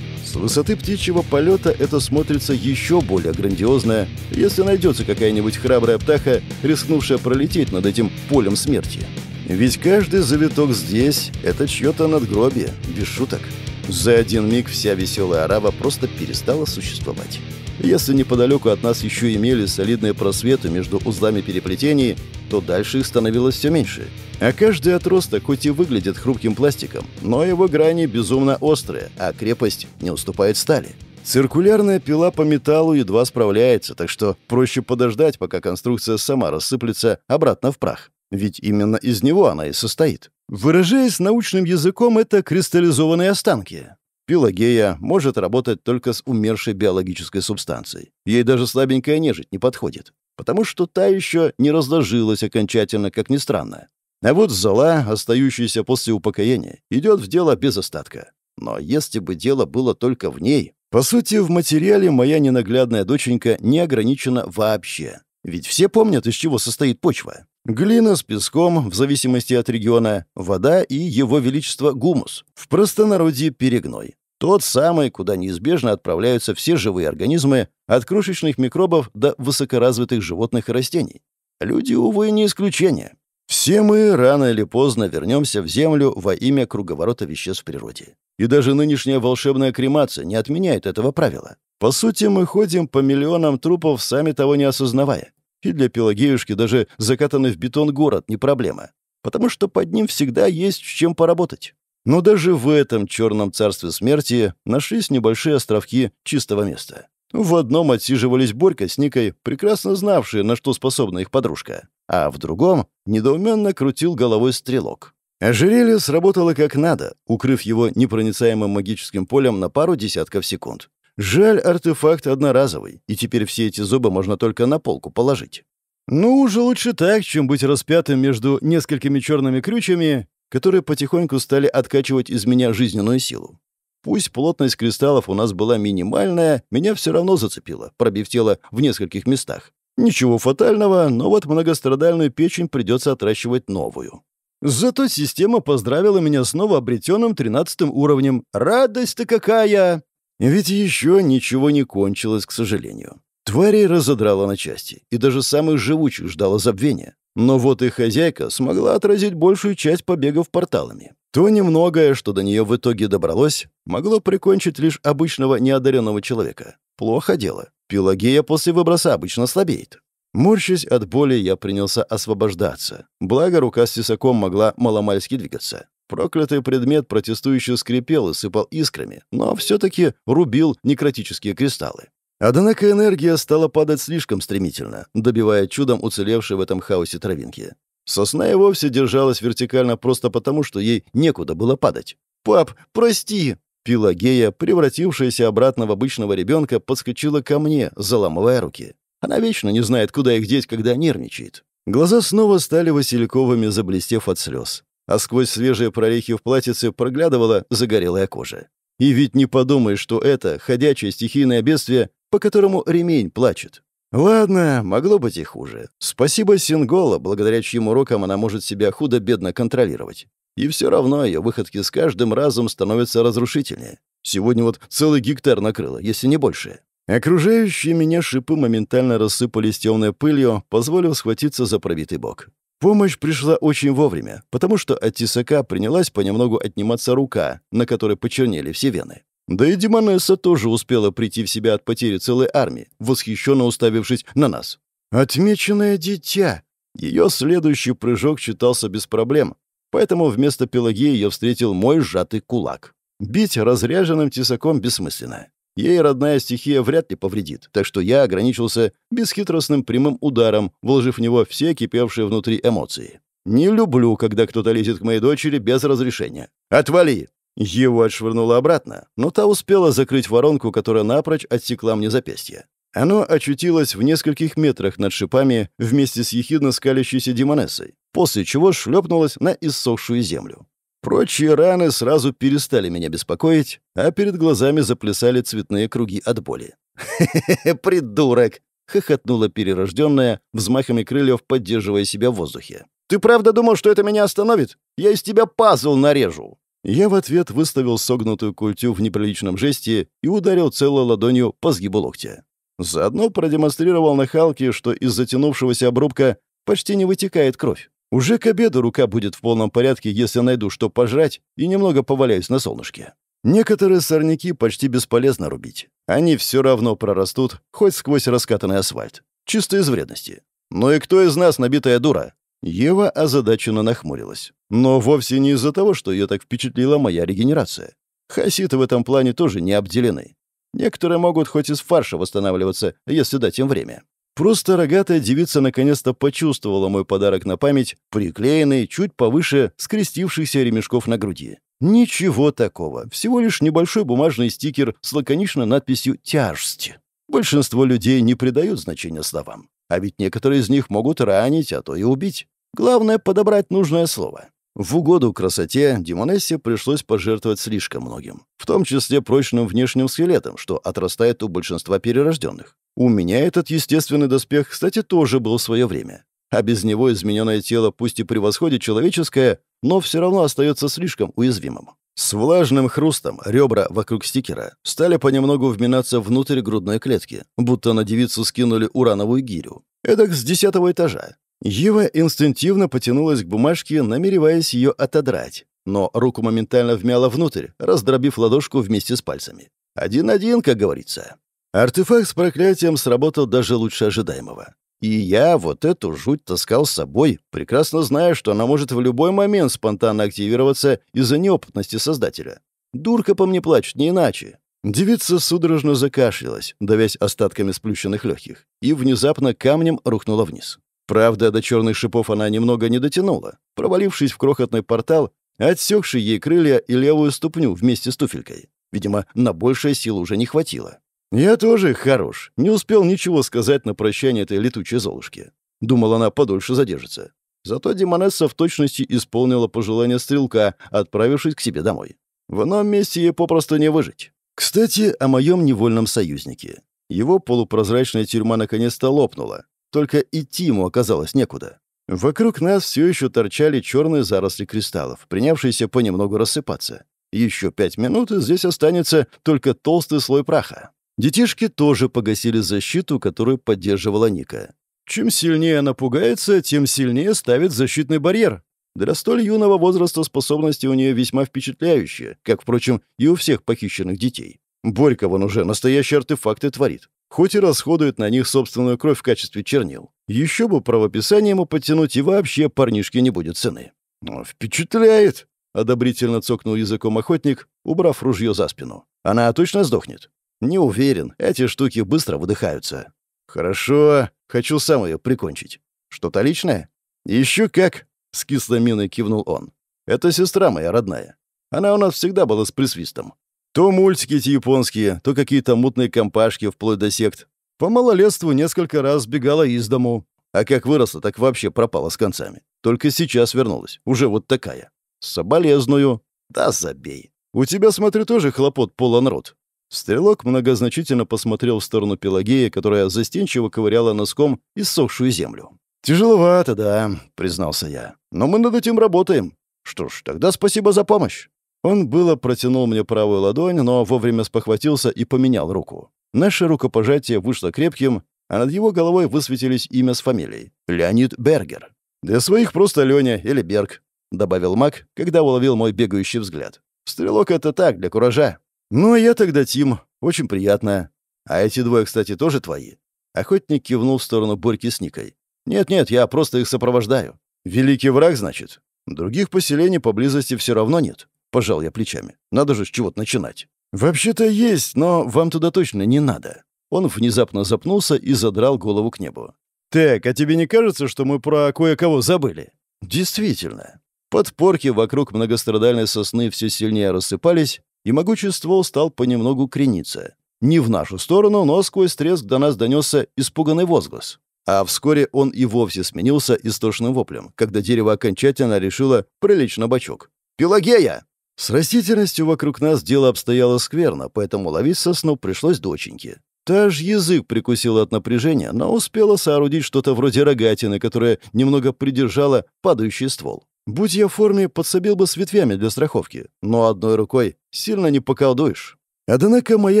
С высоты птичьего полета это смотрится еще более грандиозно, если найдется какая-нибудь храбрая птаха, рискнувшая пролететь над этим полем смерти. Ведь каждый завиток здесь — это чье-то надгробие, без шуток. За один миг вся веселая араба просто перестала существовать. Если неподалеку от нас еще имели солидные просветы между узлами переплетений, то дальше их становилось все меньше. А каждый отросток хоть и выглядит хрупким пластиком, но его грани безумно острые, а крепость не уступает стали. Циркулярная пила по металлу едва справляется, так что проще подождать, пока конструкция сама рассыплется обратно в прах. Ведь именно из него она и состоит. Выражаясь научным языком, это кристаллизованные останки. Пелагея может работать только с умершей биологической субстанцией. Ей даже слабенькая нежить не подходит, потому что та еще не разложилась окончательно, как ни странно. А вот зола, остающаяся после упокоения, идет в дело без остатка. Но если бы дело было только в ней... По сути, в материале моя ненаглядная доченька не ограничена вообще. Ведь все помнят, из чего состоит почва. Глина с песком, в зависимости от региона, вода и его величество гумус, в простонародье перегной. Тот самый, куда неизбежно отправляются все живые организмы, от крошечных микробов до высокоразвитых животных и растений. Люди, увы, не исключение. Все мы рано или поздно вернемся в Землю во имя круговорота веществ в природе. И даже нынешняя волшебная кремация не отменяет этого правила. По сути, мы ходим по миллионам трупов, сами того не осознавая. И для Пелагеюшки даже закатанный в бетон город не проблема, потому что под ним всегда есть с чем поработать. Но даже в этом черном царстве смерти нашлись небольшие островки чистого места. В одном отсиживались Борька с Никой, прекрасно знавшие, на что способна их подружка, а в другом недоуменно крутил головой стрелок. Ожерелье сработало как надо, укрыв его непроницаемым магическим полем на пару десятков секунд. Жаль, артефакт одноразовый, и теперь все эти зубы можно только на полку положить. Ну, уже лучше так, чем быть распятым между несколькими черными крючами, которые потихоньку стали откачивать из меня жизненную силу. Пусть плотность кристаллов у нас была минимальная, меня все равно зацепило, пробив тело в нескольких местах. Ничего фатального, но вот многострадальную печень придется отращивать новую. Зато система поздравила меня снова обретенным 13 уровнем. Радость-то какая! Ведь еще ничего не кончилось, к сожалению. Тварей разодрала на части, и даже самых живучих ждало забвения. Но вот и хозяйка смогла отразить большую часть побегов порталами. То немногое, что до нее в итоге добралось, могло прикончить лишь обычного неодаренного человека. Плохо дело. Пелагея после выброса обычно слабеет. Морщась от боли, я принялся освобождаться. Благо, рука с тесаком могла маломальски двигаться. Проклятый предмет протестующе скрипел и сыпал искрами, но все-таки рубил некротические кристаллы. Однако энергия стала падать слишком стремительно, добивая чудом уцелевшей в этом хаосе травинки. Сосна и вовсе держалась вертикально просто потому, что ей некуда было падать. «Пап, прости!» Пелагея, превратившаяся обратно в обычного ребенка, подскочила ко мне, заламывая руки. Она вечно не знает, куда их деть, когда нервничает. Глаза снова стали васильковыми, заблестев от слез а сквозь свежие прорехи в платьице проглядывала загорелая кожа. И ведь не подумай, что это ходячее стихийное бедствие, по которому ремень плачет. Ладно, могло быть и хуже. Спасибо Сингола, благодаря чьим урокам она может себя худо-бедно контролировать. И все равно ее выходки с каждым разом становятся разрушительнее. Сегодня вот целый гектар накрыло, если не больше. Окружающие меня шипы моментально рассыпались темной пылью, позволив схватиться за пробитый бок. Помощь пришла очень вовремя, потому что от тесака принялась понемногу отниматься рука, на которой почернели все вены. Да и Демонесса тоже успела прийти в себя от потери целой армии, восхищенно уставившись на нас. «Отмеченное дитя!» Ее следующий прыжок считался без проблем, поэтому вместо Пелагеи ее встретил мой сжатый кулак. Бить разряженным тесаком бессмысленно. Ей родная стихия вряд ли повредит, так что я ограничился бесхитростным прямым ударом, вложив в него все кипевшие внутри эмоции. «Не люблю, когда кто-то лезет к моей дочери без разрешения. Отвали!» Его отшвырнуло обратно, но та успела закрыть воронку, которая напрочь отсекла мне запястье. Оно очутилось в нескольких метрах над шипами вместе с ехидно скалящейся демонессой, после чего шлепнулось на иссохшую землю. Прочие раны сразу перестали меня беспокоить, а перед глазами заплясали цветные круги от боли. «Хе-хе-хе, придурок!» — хохотнула перерожденная, взмахами крыльев поддерживая себя в воздухе. «Ты правда думал, что это меня остановит? Я из тебя пазл нарежу!» Я в ответ выставил согнутую культю в неприличном жесте и ударил целой ладонью по сгибу локтя. Заодно продемонстрировал на Халке, что из затянувшегося обрубка почти не вытекает кровь. Уже к обеду рука будет в полном порядке, если найду что пожрать и немного поваляюсь на солнышке. Некоторые сорняки почти бесполезно рубить. Они все равно прорастут, хоть сквозь раскатанный асфальт. Чисто из вредности. Но ну и кто из нас набитая дура? Ева озадаченно нахмурилась. Но вовсе не из-за того, что ее так впечатлила моя регенерация. Хаситы в этом плане тоже не обделены. Некоторые могут хоть из фарша восстанавливаться, если дать им время. Просто рогатая девица наконец-то почувствовала мой подарок на память, приклеенный чуть повыше скрестившихся ремешков на груди. Ничего такого, всего лишь небольшой бумажный стикер с лаконичной надписью «Тяжесть». Большинство людей не придают значения словам, а ведь некоторые из них могут ранить, а то и убить. Главное — подобрать нужное слово. В угоду красоте Димонессе пришлось пожертвовать слишком многим, в том числе прочным внешним скелетом, что отрастает у большинства перерожденных. У меня этот естественный доспех, кстати, тоже был в свое время. А без него измененное тело пусть и превосходит человеческое, но все равно остается слишком уязвимым. С влажным хрустом ребра вокруг стикера стали понемногу вминаться внутрь грудной клетки, будто на девицу скинули урановую гирю. Эдак с десятого этажа. Ева инстинктивно потянулась к бумажке, намереваясь ее отодрать, но руку моментально вмяла внутрь, раздробив ладошку вместе с пальцами. «Один-один, как говорится». Артефакт с проклятием сработал даже лучше ожидаемого. И я вот эту жуть таскал с собой, прекрасно зная, что она может в любой момент спонтанно активироваться из-за неопытности создателя. Дурка по мне плачет, не иначе. Девица судорожно закашлялась, давясь остатками сплющенных легких, и внезапно камнем рухнула вниз. Правда, до черных шипов она немного не дотянула, провалившись в крохотный портал, отсекший ей крылья и левую ступню вместе с туфелькой. Видимо, на большее сил уже не хватило. Я тоже хорош. Не успел ничего сказать на прощание этой летучей золушки. Думал, она подольше задержится. Зато Демонесса в точности исполнила пожелание стрелка, отправившись к себе домой. В ином месте ей попросту не выжить. Кстати, о моем невольном союзнике. Его полупрозрачная тюрьма наконец-то лопнула. Только идти ему оказалось некуда. Вокруг нас все еще торчали черные заросли кристаллов, принявшиеся понемногу рассыпаться. Еще пять минут, и здесь останется только толстый слой праха. Детишки тоже погасили защиту, которую поддерживала Ника. Чем сильнее она пугается, тем сильнее ставит защитный барьер. Для столь юного возраста способности у нее весьма впечатляющие, как, впрочем, и у всех похищенных детей. Борька вон уже настоящие артефакты творит. Хоть и расходует на них собственную кровь в качестве чернил. Еще бы правописание ему подтянуть, и вообще парнишке не будет цены. Но «Ну, «Впечатляет!» — одобрительно цокнул языком охотник, убрав ружье за спину. «Она точно сдохнет?» Не уверен, эти штуки быстро выдыхаются. Хорошо, хочу сам ее прикончить. Что-то личное? Еще как, с кислой миной кивнул он. Это сестра моя родная. Она у нас всегда была с присвистом. То мультики эти японские, то какие-то мутные компашки вплоть до сект. По малолетству несколько раз сбегала из дому. А как выросла, так вообще пропала с концами. Только сейчас вернулась, уже вот такая. Соболезную. Да забей. У тебя, смотрю, тоже хлопот полон рот. Стрелок многозначительно посмотрел в сторону Пелагея, которая застенчиво ковыряла носком иссохшую землю. «Тяжеловато, да», — признался я. «Но мы над этим работаем. Что ж, тогда спасибо за помощь». Он было протянул мне правую ладонь, но вовремя спохватился и поменял руку. Наше рукопожатие вышло крепким, а над его головой высветились имя с фамилией — Леонид Бергер. «Для своих просто Леня или Берг», — добавил Мак, когда уловил мой бегающий взгляд. «Стрелок — это так, для куража». «Ну, а я тогда Тим. Очень приятно. А эти двое, кстати, тоже твои?» Охотник кивнул в сторону Борьки с Никой. «Нет-нет, я просто их сопровождаю. Великий враг, значит? Других поселений поблизости все равно нет». Пожал я плечами. «Надо же с чего-то начинать». «Вообще-то есть, но вам туда точно не надо». Он внезапно запнулся и задрал голову к небу. «Так, а тебе не кажется, что мы про кое-кого забыли?» «Действительно». Подпорки вокруг многострадальной сосны все сильнее рассыпались, и могучий ствол стал понемногу крениться. Не в нашу сторону, но сквозь треск до нас донесся испуганный возглас. А вскоре он и вовсе сменился истошным воплем, когда дерево окончательно решило прилечь на бочок. «Пелагея!» С растительностью вокруг нас дело обстояло скверно, поэтому ловить сосну пришлось доченьке. Та же язык прикусила от напряжения, но успела соорудить что-то вроде рогатины, которая немного придержала падающий ствол. Будь я в форме, подсобил бы с ветвями для страховки, но одной рукой сильно не поколдуешь. Однако моя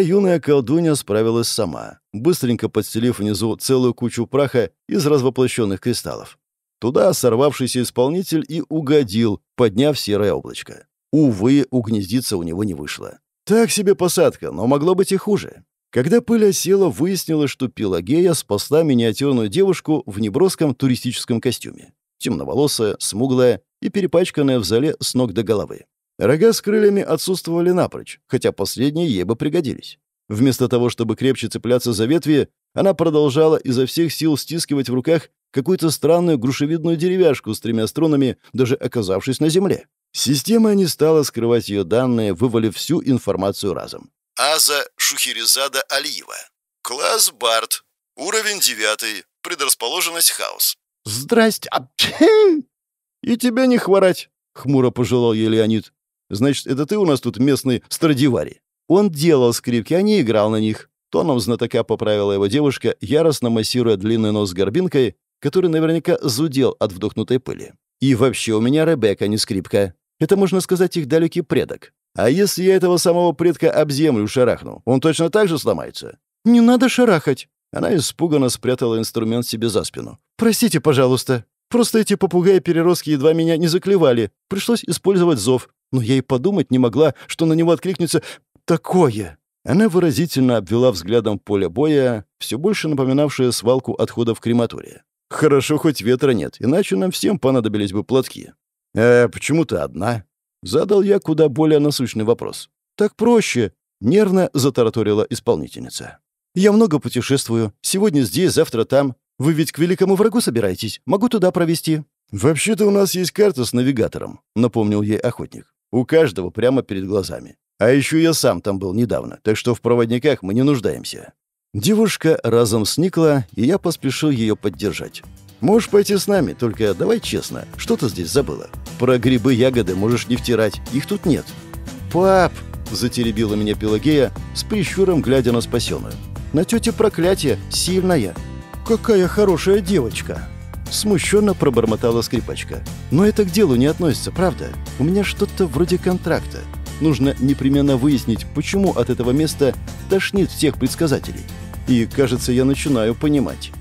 юная колдунья справилась сама, быстренько подстелив внизу целую кучу праха из развоплощенных кристаллов. Туда сорвавшийся исполнитель и угодил, подняв серое облачко. Увы, угнездиться у него не вышло. Так себе посадка, но могло быть и хуже. Когда пыль осела, выяснилось, что Пелагея спасла миниатюрную девушку в неброском туристическом костюме темноволосая, смуглая и перепачканная в зале с ног до головы. Рога с крыльями отсутствовали напрочь, хотя последние ей бы пригодились. Вместо того, чтобы крепче цепляться за ветви, она продолжала изо всех сил стискивать в руках какую-то странную грушевидную деревяшку с тремя струнами, даже оказавшись на земле. Система не стала скрывать ее данные, вывалив всю информацию разом. Аза Шухерезада Алиева. Класс Барт. Уровень 9. Предрасположенность хаос. «Здрасте! Апчхи! И тебе не хворать!» — хмуро пожелал ей Леонид. «Значит, это ты у нас тут местный Страдивари?» Он делал скрипки, а не играл на них. Тоном знатока поправила его девушка, яростно массируя длинный нос горбинкой, который наверняка зудел от вдохнутой пыли. «И вообще у меня Ребекка, не скрипка. Это, можно сказать, их далекий предок. А если я этого самого предка об землю шарахну, он точно так же сломается?» «Не надо шарахать!» Она испуганно спрятала инструмент себе за спину. «Простите, пожалуйста. Просто эти попугаи-переростки едва меня не заклевали. Пришлось использовать зов. Но я и подумать не могла, что на него откликнется такое». Она выразительно обвела взглядом поле боя, все больше напоминавшее свалку отходов крематория. «Хорошо, хоть ветра нет, иначе нам всем понадобились бы платки». «Э, почему ты одна?» Задал я куда более насущный вопрос. «Так проще», — нервно затараторила исполнительница. «Я много путешествую. Сегодня здесь, завтра там. Вы ведь к великому врагу собираетесь? Могу туда провести?» «Вообще-то у нас есть карта с навигатором», — напомнил ей охотник. «У каждого прямо перед глазами. А еще я сам там был недавно, так что в проводниках мы не нуждаемся». Девушка разом сникла, и я поспешил ее поддержать. «Можешь пойти с нами, только давай честно, что ты здесь забыла? Про грибы-ягоды можешь не втирать, их тут нет». «Пап!» — затеребила меня Пелагея, с прищуром глядя на спасенную. «На тете проклятие, сильное какая хорошая девочка!» Смущенно пробормотала скрипачка. «Но это к делу не относится, правда? У меня что-то вроде контракта. Нужно непременно выяснить, почему от этого места тошнит всех предсказателей. И, кажется, я начинаю понимать».